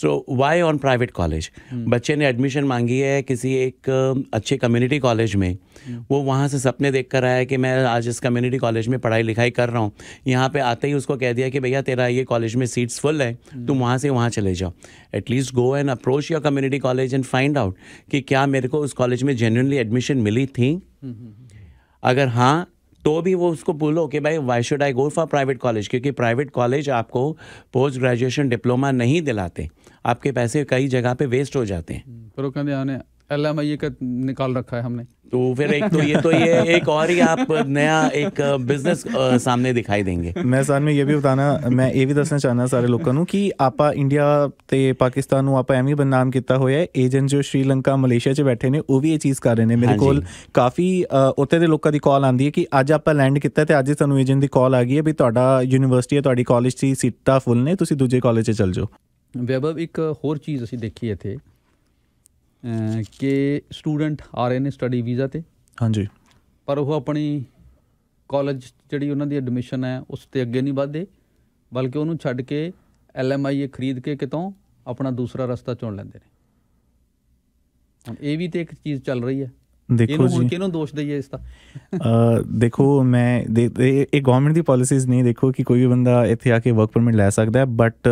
so why on private college बच्चे ने एडमिशन मांगी है किसी एक अच्छे कम्युनिटी कॉलेज में हम्म। वो वहाँ से सपने देख कर आया कि मैं आज इस कम्युनिटी कॉलेज में पढ़ाई लिखाई कर रहा हूँ यहाँ पे आते ही उसको कह दिया कि भैया तेरा ये कॉलेज में सीट्स फुल है हम्म। तुम वहाँ से वहाँ चले जाओ at least go and approach your community college and find out कि क्या मेरे को उस कॉलेज में जेन्यनली एडमिशन मिली थी हम्म, अगर हाँ तो भी वो उसको बोलो कि भाई why should I go for private college क्योंकि प्राइवेट कॉलेज आपको पोस्ट ग्रेजुएशन डिप्लोमा नहीं दिलाते आपके पैसे कई जगह पे वेस्ट हो जाते हैं पर कहते हैं एल एम आई का निकाल रखा है हमने तो फिर एक तो ये तो ये एक और ही आप नया एक ਬਿਜ਼ਨਸ ਸਾਹਮਣੇ ਦਿਖਾਈ ਦੇंगे ਮੈਂ ਸਾਨ ਮੈਂ ਇਹ ਵੀ ਬਤਾਨਾ ਮੈਂ ਇਹ ਵੀ ਦੱਸਣਾ ਚਾਹਨਾ ਸਾਰੇ ਲੋਕਾਂ ਨੂੰ ਕਿ ਆਪਾ ਇੰਡੀਆ ਤੇ ਪਾਕਿਸਤਾਨ ਨੂੰ ਆਪਾ ਐਵੇਂ ਬਨਾਮ ਕੀਤਾ ਹੋਇਆ ਹੈ ਏਜੰਟ ਜੋ ਸ਼੍ਰੀਲੰਕਾ ਮਲੇਸ਼ੀਆ 'ਚ ਬੈਠੇ ਨੇ ਉਹ ਵੀ ਇਹ ਚੀਜ਼ ਕਰ ਰਹੇ ਨੇ ਮੇਰੇ ਕੋਲ ਕਾਫੀ ਉੱਥੇ ਦੇ ਲੋਕਾਂ ਦੀ ਕਾਲ ਆਂਦੀ ਹੈ ਕਿ ਅੱਜ ਆਪਾ ਲੈਂਡ ਕੀਤਾ ਤੇ ਅੱਜ ਹੀ ਸਾਨੂੰ ਏਜੰਟ ਦੀ ਕਾਲ ਆ ਗਈ ਹੈ ਵੀ ਤੁਹਾਡਾ ਯੂਨੀਵਰਸਿਟੀ ਹੈ ਤੁਹਾਡੀ ਕਾਲਜ ਦੀ ਸੀਟਾਂ ਫੁੱਲ ਨੇ ਤੁਸੀਂ ਦੂਜੇ ਕਾਲਜ 'ਚ ਚਲ ਜਾਓ ਵੈਭਵ ਇੱਕ ਹੋਰ ਚੀਜ਼ ਅਸੀਂ ਦੇਖੀ ਇੱਥੇ ਕਿ ਸਟੂਡੈਂਟ ਆ ਰਹੇ ਨੇ ਸਟੱਡੀ ਵੀਜ਼ਾ ਤੇ ਹਾਂਜੀ ਪਰ ਉਹ ਆਪਣੀ ਕਾਲਜ ਜਿਹੜੀ ਉਹਨਾਂ ਦੀ ਐਡਮਿਸ਼ਨ ਹੈ ਉਸ ਤੇ ਅੱਗੇ ਨਹੀਂ ਵਧਦੇ ਬਲਕਿ ਉਹਨੂੰ ਛੱਡ ਕੇ ਐਲ ਐਮ ਆਈ ਇਹ ਖਰੀਦ ਕੇ ਕਿਤੋਂ ਆਪਣਾ ਦੂਸਰਾ ਰਸਤਾ ਚੁਣ ਲੈਂਦੇ ਨੇ ਹੁਣ ਇਹ ਵੀ ਤੇ ਇੱਕ ਚੀਜ਼ ਚੱਲ ਰਹੀ ਹੈ ਦੇਖੋ ਜੀ ਕਿਹਨੂੰ ਦੋਸ਼ ਦਈਏ ਇਸ ਦਾ ਦੇਖੋ ਮੈਂ ਇਹ ਗਵਰਨਮੈਂਟ ਦੀ ਪਾਲਿਸੀਜ਼ ਨਹੀਂ ਦੇਖੋ ਕਿ ਕੋਈ ਵੀ ਬੰਦਾ ਇੱਥੇ ਆ ਕੇ ਵਰਕ ਪਰਮਿਟ ਲੈ ਸਕਦਾ ਹੈ ਬਟ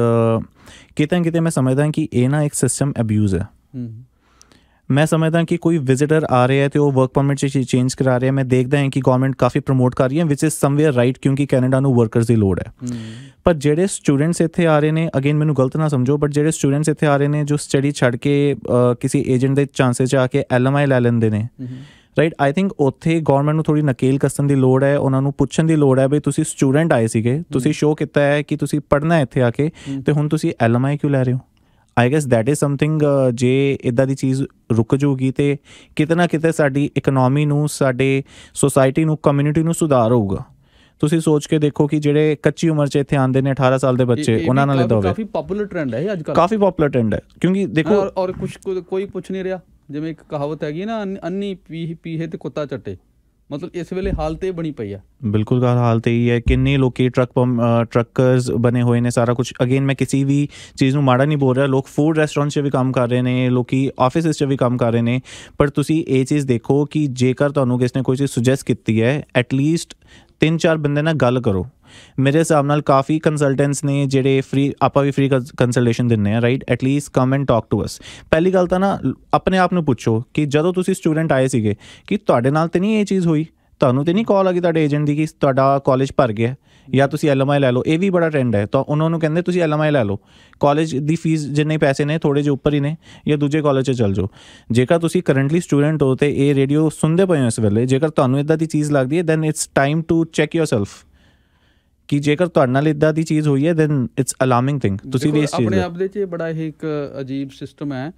ਕਿਤੇ ਕਿਤੇ ਮੈਂ ਸਮਝਦਾ ਹਾਂ ਕਿ ਇਹ ਨਾ ਇੱਕ ਸਿਸਟਮ ਅਬਿਊਜ਼ ਹੈ ਮੈਂ ਸਮਝਦਾ ਕਿ ਕੋਈ ਵਿਜ਼ਿਟਰ ਆ ਰਿਹਾ ਹੈ ਤੇ ਉਹ ਵਰਕ ਪਰਮਿਟ ਚ ਚੇਂਜ ਕਰਾ ਰਿਹਾ ਮੈਂ ਦੇਖਦਾ ਹਾਂ ਕਿ ਗਵਰਨਮੈਂਟ ਕਾਫੀ ਪ੍ਰੋਮੋਟ ਕਰ ਰਹੀ ਹੈ ਵਿਚ ਇਜ਼ ਸਮਵੇਅਰ ਰਾਈਟ ਕਿਉਂਕਿ ਕੈਨੇਡਾ ਨੂੰ ਵਰਕਰਸ ਦੀ ਲੋੜ ਹੈ ਪਰ ਜਿਹੜੇ ਸਟੂਡੈਂਟਸ ਇੱਥੇ ਆ ਰਹੇ ਨੇ ਅਗੇਨ ਮੈਨੂੰ ਗਲਤ ਨਾ ਸਮਝੋ ਬਟ ਜਿਹੜੇ ਸਟੂਡੈਂਟਸ ਇੱਥੇ ਆ ਰਹੇ ਨੇ ਜੋ ਸਟੱਡੀ ਛੱਡ ਕੇ ਕਿਸੇ ਏਜੰਟ ਦੇ ਚਾਂਸਸ ਚ ਆ ਕੇ ਐਲਐਮਆਈ ਲੈ ਲੈਂਦੇ ਨੇ ਰਾਈਟ ਆਈ ਥਿੰਕ ਉੱਥੇ ਗਵਰਨਮੈਂਟ ਨੂੰ ਥੋੜੀ ਨਕੇਲ ਕਸਣ ਦੀ ਲੋੜ ਹੈ ਉਹਨਾਂ ਨੂੰ ਪੁੱਛਣ ਦੀ ਲੋੜ ਹੈ ਵੀ ਤੁਸੀਂ ਸਟੂਡੈਂਟ ਆਏ ਸੀਗੇ ਤੁਸੀਂ ਸ਼ੋਅ ਕੀਤਾ ਹੈ ਕਿ ਤੁਸੀਂ ਪੜ੍ਹਨਾ ਇੱਥੇ ਆ ਕੇ ਤੇ ਹੁਣ ਤੁਸੀਂ ਐਲਐਮਆਈ ਕਿਉਂ ਲੈ ਰਹੇ ਹੋ I guess that is something ਜੇ ਇਦਾਂ ਦੀ ਚੀਜ਼ ਰੁਕ ਜੂਗੀ ਤੇ ਕਿਤਨਾ ਕਿਤੇ ਸਾਡੀ ਇਕਨੋਮੀ ਨੂੰ ਸਾਡੇ ਸੋਸਾਇਟੀ ਨੂੰ ਕਮਿਊਨਿਟੀ ਨੂੰ ਸੁਧਾਰ ਹੋਊਗਾ ਤੁਸੀਂ ਸੋਚ ਕੇ ਦੇਖੋ ਕਿ ਜਿਹੜੇ ਕੱਚੀ ਉਮਰ 'ਚ ਇੱਥੇ ਆਂਦੇ ਨੇ 18 ਸਾਲ ਦੇ ਬੱਚੇ ਉਹਨਾਂ ਨਾਲ ਇਦਾਂ ਹੋਵੇ ਕਾਫੀ ਪਪੂਲਰ ਟ੍ਰੈਂਡ ਹੈ ਇਹ ਅੱਜ ਕੱਲ ਕਾਫੀ ਪਪੂਲਰ ਟ੍ਰੈਂਡ ਹੈ ਕਿਉਂਕਿ ਦੇਖੋ ਔਰ ਕੁਝ ਕੋਈ ਪੁੱਛ ਨਹੀਂ ਰਿਹਾ ਜਿਵੇਂ ਇੱਕ ਕਹਾਵਤ ਹੈਗੀ ਨਾ ਅੰਨੀ ਪੀਹ ਪੀਹੇ ਤੇ ਕੁੱਤਾ ਚੱਟੇ ਮਤਲਬ ਇਸ ਵੇਲੇ ਹਾਲਤ ਇਹ ਬਣੀ ਪਈ ਆ ਬਿਲਕੁਲ ਗੱਲ ਹਾਲਤ ਇਹ ਹੈ ਕਿੰਨੇ ਲੋਕੀ ਟਰੱਕ ਟਰੱਕਰਸ ਬਨੇ ਹੋਏ ਨੇ ਸਾਰਾ ਕੁਝ ਅਗੇਨ ਮੈਂ ਕਿਸੇ ਵੀ ਚੀਜ਼ ਨੂੰ ਮਾੜਾ ਨਹੀਂ ਬੋਲ ਰਿਹਾ ਲੋਕ ਫੂਡ ਰੈਸਟੋਰੈਂਟ 'ਚ ਵੀ ਕੰਮ ਕਰ ਰਹੇ ਨੇ ਲੋਕੀ ਆਫਿਸਿਸ 'ਚ ਵੀ ਕੰਮ ਕਰ ਰਹੇ ਨੇ ਪਰ ਤੁਸੀਂ ਇਹ ਚੀਜ਼ ਦੇਖੋ ਕਿ ਜੇਕਰ ਤੁਹਾਨੂੰ ਕਿਸ ਨੇ ਕੋਈ ਚੀਜ਼ ਸੁਜੈਸਟ ਕੀਤੀ ਹੈ ਐਟ ਲੀਸਟ ਤਿੰਨ ਚਾਰ ਬੰਦੇ ਨਾਲ ਗੱਲ ਕਰੋ ਮੇਰੇ ਹਿਸਾਬ ਨਾਲ ਕਾਫੀ ਕੰਸਲਟੈਂਟਸ ਨੇ ਜਿਹੜੇ ਫ੍ਰੀ ਆਪਾਂ ਵੀ ਫ੍ਰੀ ਕੰਸਲਟੇਸ਼ਨ ਦਿੰਨੇ ਆ right at least come and talk to us ਪਹਿਲੀ ਗੱਲ ਤਾਂ ਨਾ ਆਪਣੇ ਆਪ ਨੂੰ ਪੁੱਛੋ ਕਿ ਜਦੋਂ ਤੁਸੀਂ ਸਟੂਡੈਂਟ ਆਏ ਸੀਗੇ ਕਿ ਤੁਹਾਡੇ ਨਾਲ ਤੇ ਨਹੀਂ ਇਹ ਚੀਜ਼ ਹੋਈ ਤੁਹਾਨੂੰ ਤੇ ਨਹੀਂ ਕਾਲ ਆ ਗਈ ਤੁਹਾਡੇ ਏਜੰਟ ਦੀ ਕਿ ਤੁਹਾਡਾ ਕਾਲਜ ਭਰ ਗਿਆ ਜਾਂ ਤੁਸੀਂ ਐਲਐਮਆਈ ਲੈ ਲਓ ਇਹ ਵੀ ਬੜਾ ਟ੍ਰੈਂਡ ਹੈ ਤਾਂ ਉਹਨਾਂ ਨੂੰ ਕਹਿੰਦੇ ਤੁਸੀਂ ਐਲਐਮਆਈ ਲੈ ਲਓ ਕਾਲਜ ਦੀ ਫੀਸ ਜਿੰਨੇ ਪੈਸੇ ਨੇ ਥੋੜੇ ਜਿਹਾ ਉੱਪਰ ਹੀ ਨੇ ਜਾਂ ਦੂਜੇ ਕਾਲਜ 'ਚ ਚਲ ਜਾਓ ਜੇਕਰ ਤੁਸੀਂ ਕਰੰਟਲੀ ਸਟੂਡੈਂਟ ਹੋ ਤੇ ਇਹ ਰੇਡੀਓ ਸੁਣਦੇ ਪਏ ਹੋ ਇਸ ਵੇਲੇ ਜੇਕਰ ਤੁਹਾਨੂੰ ਇਦਾਂ ਦੀ ਚੀਜ਼ ਲੱਗਦੀ ਹੈ then it's time to check yourself ਕਿ ਜੇਕਰ ਤੁਹਾਡੇ ਨਾਲ ਇਦਾਂ ਦੀ ਚੀਜ਼ ਹੋਈ ਹੈ ਦੈਨ ਇਟਸ ਅਲਾਰਮਿੰਗ ਥਿੰਗ ਤੁਸੀਂ ਵੀ ਇਸ ਚੀਜ਼ ਆਪਣੇ ਆਪ ਦੇ 'ਚ ਬੜਾ ਇਹ ਇੱਕ ਅਜੀਬ ਸਿਸਟਮ ਹੈ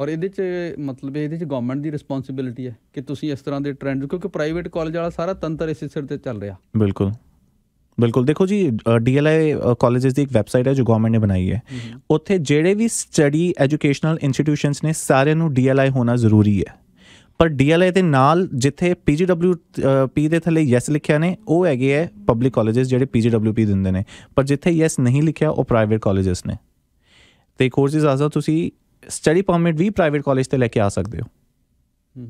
ਔਰ ਇਹਦੇ 'ਚ ਮਤਲਬ ਇਹਦੇ 'ਚ ਗਵਰਨਮੈਂਟ ਦੀ ਰਿਸਪੌਂਸਿਬਿਲਟੀ ਹੈ ਕਿ ਤੁਸੀਂ ਇਸ ਤਰ੍ਹਾਂ ਦੇ ਟ੍ਰੈਂਡ ਕਿਉਂਕਿ ਪ੍ਰਾਈਵੇਟ ਕਾਲਜ ਵਾਲਾ ਸਾਰਾ ਤੰਤਰ ਇਸੇ ਸਿਰ ਤੇ ਚੱਲ ਰਿਹਾ ਬਿਲਕੁਲ ਬਿਲਕੁਲ ਦੇਖੋ ਜੀ ਡੀਐਲਆਈ ਕਾਲਜਸ ਦੀ ਇੱਕ ਵੈਬਸਾਈਟ ਹੈ ਜੋ ਗਵਰਨਮੈਂਟ ਨੇ ਬਣਾਈ ਹੈ ਉੱਥੇ ਜਿਹੜੇ ਵੀ ਸਟੱਡੀ ਐਜੂਕੇਸ਼ਨਲ ਇੰਸਟੀਟਿਊਸ਼ਨਸ ਨੇ ਸਾਰਿਆਂ ਨੂੰ ਡੀਐਲਆਈ ਹੋਣਾ ਜ਼ਰੂਰੀ ਹੈ ਪਰ ਡੀਐਲਏ ਦੇ ਨਾਲ ਜਿੱਥੇ ਪੀਜੀਡਬਲਿਊ ਪੀ ਦੇ ਥੱਲੇ ਯੈਸ ਲਿਖਿਆ ਨੇ ਉਹ ਹੈਗੇ ਐ ਪਬਲਿਕ ਕਾਲਜਸ ਜਿਹੜੇ ਪੀਜੀਡਬਲਿਊ ਪੀ ਦਿੰਦੇ ਨੇ ਪਰ ਜਿੱਥੇ ਯੈਸ ਨਹੀਂ ਲਿਖਿਆ ਉਹ ਪ੍ਰਾਈਵੇਟ ਕਾਲਜਸ ਨੇ ਤੇ ਕੋਰਸਿਸ ਆਜ਼ਾ ਤੁਸੀਂ ਸਟੱਡੀ ਪਰਮਿਟ ਵੀ ਪ੍ਰਾਈਵੇਟ ਕਾਲਜ ਤੇ ਲੈ ਕੇ ਆ ਸਕਦੇ ਹੋ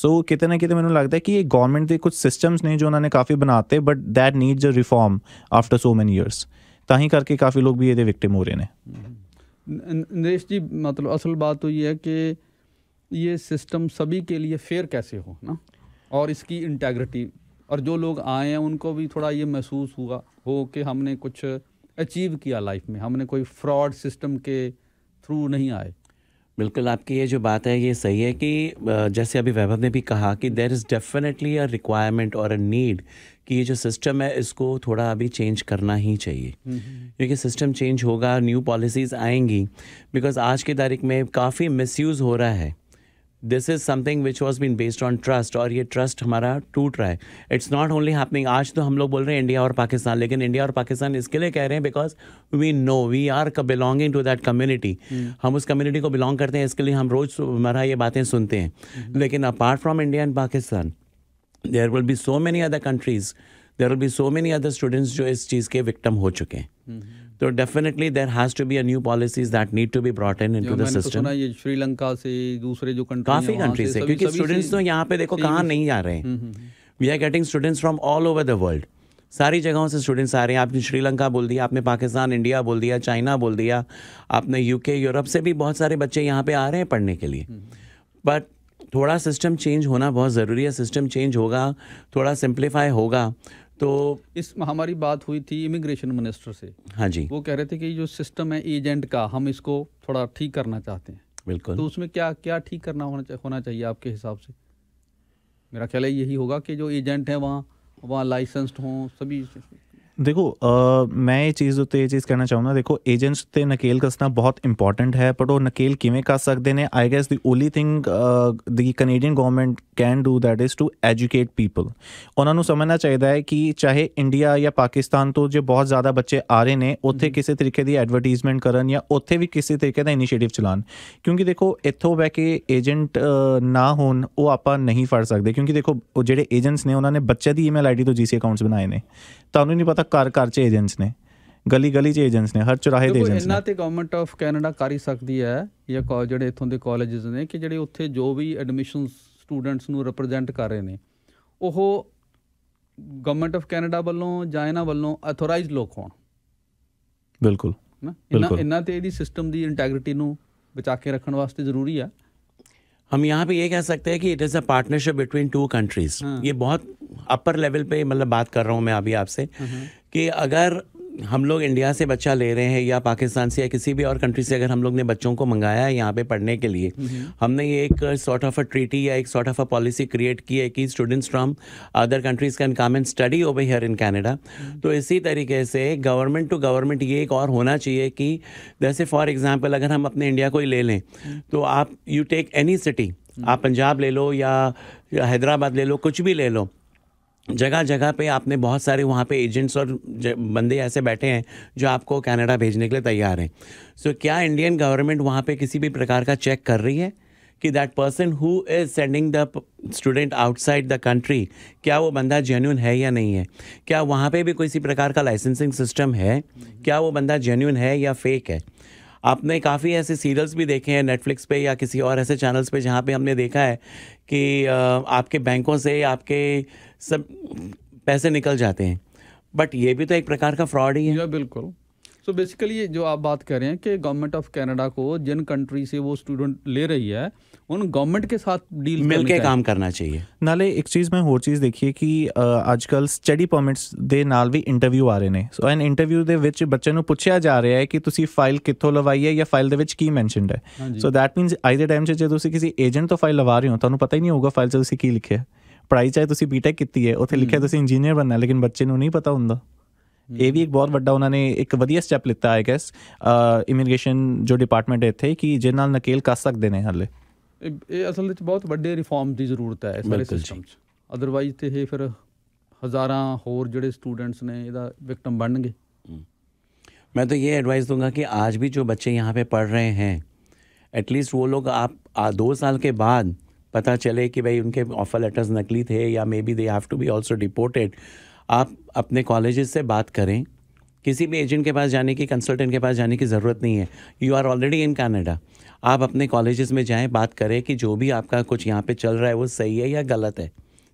ਸੋ ਕਿਤੇ ਨਾ ਕਿਤੇ ਮੈਨੂੰ ਲੱਗਦਾ ਕਿ ਇਹ ਗਵਰਨਮੈਂਟ ਦੇ ਕੁਝ ਸਿਸਟਮਸ ਨੇ ਜੋ ਉਹਨਾਂ ਨੇ ਕਾਫੀ ਬਣਾਤੇ but that needs a reform after so many years ਤਾਂ ਹੀ ਕਰਕੇ ਕਾਫੀ ਲੋਕ ਵੀ ਇਹਦੇ ਵਿਕਟਿਮ ਹੋ ਰਹੇ ਨੇ ਨਰੇਸ਼ ਜੀ ਮਤਲਬ ਅਸਲ ਬਾਤ ਉਹ ਇਹ ਹੈ ਕਿ ये सिस्टम सभी के लिए फेयर कैसे हो ना और इसकी इंटेग्रिटी और जो लोग आए हैं उनको भी थोड़ा ये महसूस हुआ हो कि हमने कुछ अचीव किया लाइफ में हमने कोई फ्रॉड सिस्टम के थ्रू नहीं आए बिल्कुल आपकी ये जो बात है ये सही है कि जैसे अभी वैभव ने भी कहा कि there is definitely a requirement और अ नीड कि ये जो सिस्टम है इसको थोड़ा अभी चेंज करना ही चाहिए हम्म, हम्म। क्योंकि सिस्टम चेंज होगा न्यू पॉलिसीज़ आएंगी बिकॉज आज की तारीख में काफ़ी मिसयूज़ हो रहा है this is something which was been based on trust और ये ट्रस्ट हमारा टूट रहा है इट्स नॉट ओनली हैपनिंग आज तो हम लोग बोल रहे हैं इंडिया और पाकिस्तान लेकिन इंडिया और पाकिस्तान इसके लिए कह रहे हैं because we know we are belonging to that community हम उस कम्युनिटी को बिलोंग करते हैं इसके लिए हम रोज़ हमारा ये बातें सुनते हैं hmm. लेकिन apart from India and Pakistan there will be so many other countries there will be so many other students जो इस चीज़ के विक्टम हो चुके हैं hmm. तो definitely there has to be a new policies that need to be brought in into the system ये श्रीलंका से दूसरे जो कंट्री काफी कंट्रीज है क्योंकि स्टूडेंट्स तो यहाँ पे देखो कहाँ नहीं जा रहे हैं we are getting students from all over the world सारी जगहों से स्टूडेंट्स आ रहे हैं आपने श्रीलंका बोल दिया आपने पाकिस्तान इंडिया बोल दिया चाइना बोल दिया आपने यूके यूरोप से भी बहुत सारे बच्चे यहाँ पे आ रहे हैं पढ़ने के लिए बट हम्म, हम्म। थोड़ा सिस्टम चेंज होना बहुत ज़रूरी है सिस्टम चेंज होगा थोड़ा सिंप्लीफाई होगा तो इस हमारी बात हुई थी इमिग्रेशन मिनिस्टर से हाँ जी वो कह रहे थे कि जो सिस्टम है एजेंट का हम इसको थोड़ा ठीक करना चाहते हैं बिल्कुल तो उसमें क्या क्या ठीक करना होना होना चाहिए आपके हिसाब से मेरा ख्याल है यही होगा कि जो एजेंट हैं वहाँ वहाँ लाइसेंस्ड हों सभी ਦੇਖੋ ਮੈਂ ਇਹ ਚੀਜ਼ ਉੱਤੇ ਇਹ ਚੀਜ਼ ਕਹਿਣਾ ਚਾਹੁੰਦਾ ਦੇਖੋ ਏਜੰਟਸ ਤੇ ਨਕੇਲ ਕੱਸਣਾ ਬਹੁਤ ਇੰਪੋਰਟੈਂਟ ਹੈ ਪਰ ਉਹ ਨਕੇਲ ਕਿਵੇਂ ਕਰ ਸਕਦੇ ਨੇ I guess the only thing the Canadian government can do that is to educate people ਉਹਨਾਂ ਨੂੰ ਸਮਝਣਾ ਚਾਹੀਦਾ ਹੈ ਕਿ ਚਾਹੇ ਇੰਡੀਆ ਜਾਂ ਪਾਕਿਸਤਾਨ ਤੋਂ ਜੇ ਬਹੁਤ ਜ਼ਿਆਦਾ ਬੱਚੇ ਆ ਰਹੇ ਨੇ ਉੱਥੇ ਕਿਸੇ ਤਰੀਕੇ ਦੀ ਐਡਵਰਟਾਈਜ਼ਮੈਂਟ ਕਰਨ ਜਾਂ ਉੱਥੇ ਵੀ ਕਿਸੇ ਤਰੀਕੇ ਦਾ ਇਨੀਸ਼ੀਏਟਿਵ ਚਲਾਉਣ ਕਿਉਂਕਿ ਦੇਖੋ ਇੱਥੋਂ ਬੈ ਕੇ ਏਜੰਟ ਨਾ ਹੋਣ ਉਹ ਆਪਾਂ ਨਹੀਂ ਫੜ ਸਕਦੇ ਕਿਉਂਕਿ ਦੇਖੋ ਜਿਹੜੇ ਏਜੰਟਸ ਨੇ ਉਹਨਾਂ ਨੇ ਬੱਚੇ ਦੀ ਈਮੇਲ ਆਈਡੀ ਤੋਂ ਜੀਸੀ ਅਕਾਊਂਟਸ ਬਣਾਏ ਨੇ ਤੁਹਾਨੂੰ ਨਹੀਂ ਪਤਾ ਘਰ ਘਰ 'ਚ ਏਜੰਟਸ ਨੇ ਗਲੀ ਗਲੀ 'ਚ ਏਜੰਟਸ ਨੇ ਹਰ ਚੁਰਾਹੇ ਦੇ ਏਜੰਟਸ ਨੇ ਇਹਨਾਂ ਤੇ ਗਵਰਨਮੈਂਟ ਆਫ ਕੈਨੇਡਾ ਕਰ ਹੀ ਸਕਦੀ ਹੈ ਜਾਂ ਜਿਹੜੇ ਇਥੋਂ ਦੇ ਕਾਲਜਸ ਨੇ ਕਿ ਜਿਹੜੇ ਉੱਥੇ ਜੋ ਵੀ ਐਡਮਿਸ਼ਨਸ ਸਟੂਡੈਂਟਸ ਨੂੰ ਰਿਪਰੈਜ਼ੈਂਟ ਕਰ ਰਹੇ ਨੇ ਉਹ ਗਵਰਨਮੈਂਟ ਆਫ ਕੈਨੇਡਾ ਵੱਲੋਂ ਜਾਂ ਇਹਨਾਂ ਵੱਲੋਂ ਅਥੋਰਾਈਜ਼ਡ ਲੋਕ ਹੋਣ ਬਿਲਕੁਲ ਨਾ ਇਹਨਾਂ ਇਹਨਾਂ ਤੇ ਇਹਦੀ ਸਿਸਟਮ ਦੀ ਇੰਟੈਗ੍ਰਿਟੀ ਨੂੰ ਬਚਾ ਕੇ ਰੱਖਣ ਵਾਸਤੇ ਜ਼ਰੂਰੀ ਆ हम यहाँ पे ये कह सकते हैं कि it is a partnership between two countries ये बहुत अपर लेवल पे मतलब बात कर रहा हूँ मैं अभी आपसे हम्म। कि अगर हम लोग इंडिया से बच्चा ले रहे हैं या पाकिस्तान से या किसी भी और कंट्री से अगर हम लोग ने बच्चों को मंगाया है यहाँ पे पढ़ने के लिए हमने ये एक सॉर्ट ऑफ अ ट्रीटी या एक sort of a policy create की है कि students from other countries can come and study over here in Canada तो इसी तरीके से गवर्नमेंट टू गवर्नमेंट ये एक और होना चाहिए कि जैसे फॉर एग्जाम्पल अगर हम अपने इंडिया को ही ले लें हम्म। तो आप यू टेक एनी सिटी आप हम्म। पंजाब ले लो या हैदराबाद ले लो कुछ भी ले लो जगह जगह पे आपने बहुत सारे वहाँ पे एजेंट्स और बंदे ऐसे बैठे हैं जो आपको कनाडा भेजने के लिए तैयार हैं सो so, क्या इंडियन गवर्नमेंट वहाँ पे किसी भी प्रकार का चेक कर रही है कि that person who is sending the student outside the country क्या वो बंदा जेन्यून है या नहीं है क्या वहाँ पे भी किसी प्रकार का लाइसेंसिंग सिस्टम है क्या वो बंदा जेन्यून है या फेक है आपने काफ़ी ऐसे सीरियल्स भी देखे हैं नेटफ्लिक्स पे या किसी और ऐसे चैनल्स पे जहाँ पे हमने देखा है कि आपके बैंकों से आपके सब पैसे निकल जाते हैं बट ये भी तो एक प्रकार का फ्रॉड ही है बिल्कुल सो बेसिकली जो आप बात कर रहे हैं कि गवर्नमेंट ऑफ कनाडा को जिन कंट्री से वो स्टूडेंट ले रही है उन गवर्नमेंट के साथ डील मिल के काम करना चाहिए ਨਾਲੇ ਇੱਕ ਚੀਜ਼ ਮੈਂ ਹੋਰ ਚੀਜ਼ ਦੇਖੀ ਕਿ ਅੱਜਕੱਲ ਸਟੱਡੀ ਪਰਮਿਟਸ ਦੇ ਨਾਲ ਵੀ ਇੰਟਰਵਿਊ ਆ ਰਹੇ ਨੇ ਸੋ ਐਨ ਇੰਟਰਵਿਊ ਦੇ ਵਿੱਚ ਬੱਚੇ ਨੂੰ ਪੁੱਛਿਆ ਜਾ ਰਿਹਾ ਹੈ ਕਿ ਤੁਸੀਂ ਫਾਈਲ ਕਿੱਥੋਂ ਲਵਾਈ ਹੈ ਜਾਂ ਫਾਈਲ ਦੇ ਵਿੱਚ ਕੀ ਮੈਂਸ਼ਨਡ ਹੈ so that means either time ਜੇ ਤੁਸੀਂ ਕਿਸੇ ਏਜੰਟ ਤੋਂ ਫਾਈਲ ਲਵਾ ਰਹੇ ਹੋ ਤੁਹਾਨੂੰ ਪਤਾ ਹੀ ਨਹੀਂ ਹੋਊਗਾ ਫਾਈਲ 'ਚ ਤੁਸੀਂ ਕੀ ਲਿਖਿਆ ਹੈ ਪੜਾਈ ਚਾਹੇ ਤੁਸੀਂ ਬੀਟੈਕ ਕੀਤੀ ਹੈ ਉੱਥੇ ਲਿਖਿਆ ਤੁਸੀਂ ਇੰਜੀਨੀਅਰ ਬਣਨਾ ਲੇਕਿਨ ਬੱਚੇ ਨੂੰ ਨਹੀਂ ਪਤਾ ਹੁੰਦਾ ਇਹ ਵੀ ਇੱਕ ਬਹੁਤ ਵੱਡਾ ਉਹਨਾਂ ਨੇ ਇੱਕ ਵਧੀਆ ਸਟੈਪ ਲਿੱਤਾ ਆਈ ਗੈਸ ਇਮੀਗ੍ਰੇਸ਼ਨ ਜੋ ਡਿਪਾਰਟਮੈਂਟ ਹੈ ਇੱਥੇ ਕਿ ਜਿਹਨਾਂ ਨਾਲ ਨਕੇਲ ਕਰ ਸਕਦੇ ਨੇ ਹਾਲੇ ਇਹ ਅਸਲ ਵਿੱਚ ਬਹੁਤ ਵੱਡੇ ਰਿਫਾਰਮ ਦੀ ਜ਼ਰੂਰਤ ਹੈ ਇਸ ਵਾਲੇ ਸਿਸਟਮ 'ਚ ਅਦਰਵਾਈਜ਼ ਤੇ ਇਹ ਫਿਰ ਹਜ਼ਾਰਾਂ ਹੋਰ ਜਿਹੜੇ ਸਟੂਡੈਂਟਸ ਨੇ ਇਹਦਾ ਵਿਕਟਮ ਬਣਨਗੇ मैं तो ये एडवाइस दूंगा कि आज भी जो बच्चे यहाँ पे पढ़ रहे हैं एटलीस्ट वो लोग आप आ, दो साल के बाद पता चले कि भाई उनके ऑफ़र लेटर्स नकली थे या maybe they have to be also deported आप अपने कॉलेज से बात करें किसी भी एजेंट के पास जाने की कंसल्टेंट के पास जाने की ज़रूरत नहीं है you are already in Canada आप अपने कॉलेज में जाएं बात करें कि जो भी आपका कुछ यहाँ पे चल रहा है वो सही है या गलत है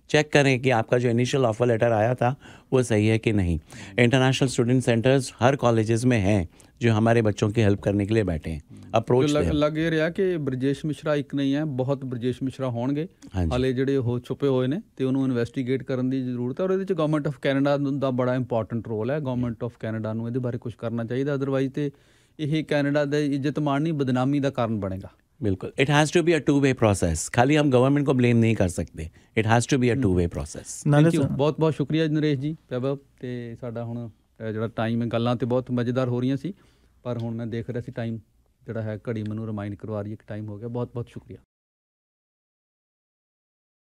चेक करें कि आपका जो इनिशियल ऑफ़र लेटर आया था वो सही है कि नहीं इंटरनेशनल स्टूडेंट सेंटर्स हर कॉलेजेस में हैं जो हमारे बच्चों की हेल्प करने के लिए बैठे हैं अप्रोच लग लग ਇਹ ਰਿਹਾ ਕਿ ਬ੍ਰਜੇਸ਼ ਮਿਸ਼ਰਾ ਇੱਕ ਨਹੀਂ ਹੈ ਬਹੁਤ ਬ੍ਰਜੇਸ਼ ਮਿਸ਼ਰਾ ਹੋਣਗੇ ਹਾਲੇ ਜਿਹੜੇ ਹੋ ਛੁਪੇ ਹੋਏ ਨੇ ਤੇ ਉਹਨੂੰ ਇਨਵੈਸਟੀਗੇਟ ਕਰਨ ਦੀ ਜ਼ਰੂਰਤ ਹੈ ਔਰ ਇਹਦੇ ਵਿੱਚ ਗਵਰਨਮੈਂਟ ਆਫ ਕੈਨੇਡਾ ਦਾ ਬੜਾ ਇੰਪੋਰਟੈਂਟ ਰੋਲ ਹੈ ਗਵਰਨਮੈਂਟ ਆਫ ਕੈਨੇਡਾ ਨੂੰ ਇਹਦੇ ਬਾਰੇ ਕੁਝ ਕਰਨਾ ਚਾਹੀਦਾ ਅਦਰਵਾਈਜ਼ ਤੇ ਇਹ ਕੈਨੇਡਾ ਦੇ ਇੱਜ਼ਤਮਾਨ ਨਹੀਂ ਬਦਨਾਮੀ ਦਾ ਕਾਰਨ ਬਣੇਗਾ ਬਿਲਕੁਲ it has to be a two way process ਖਾਲੀ हम ਗਵਰਨਮੈਂਟ ਕੋ ਬਲੇਮ ਨਹੀਂ ਕਰ ਸਕਦੇ it has to be a two way process ਬਹੁਤ ਬਹੁਤ ਸ਼ੁਕਰੀਆ ਨਰੇਸ਼ ਜੀ ਪ੍ਰਭਵ ਤੇ ਸਾਡਾ ਹੁਣ ਜਿਹੜਾ ਟਾਈਮ ਹੈ ਗੱਲਾਂ ਤੇ ਬਹੁਤ ਮਜ਼ੇਦਾਰ ਹੋ ਰਹੀਆਂ ਸੀ ਪਰ ਹੁਣ ਮੈਂ ਦੇਖ ਰਿਹਾ ਸੀ ਟਾਈਮ ਜਿਹੜਾ ਹੈ ਘੜੀ ਮੈਨੂੰ ਰਿਮਾਈਂਡ ਕਰਵਾ ਰਹੀ ਹੈ ਕਿ ਟਾਈਮ ਹੋ ਗਿਆ ਬਹੁਤ ਬਹੁਤ ਸ਼ੁਕਰੀਆ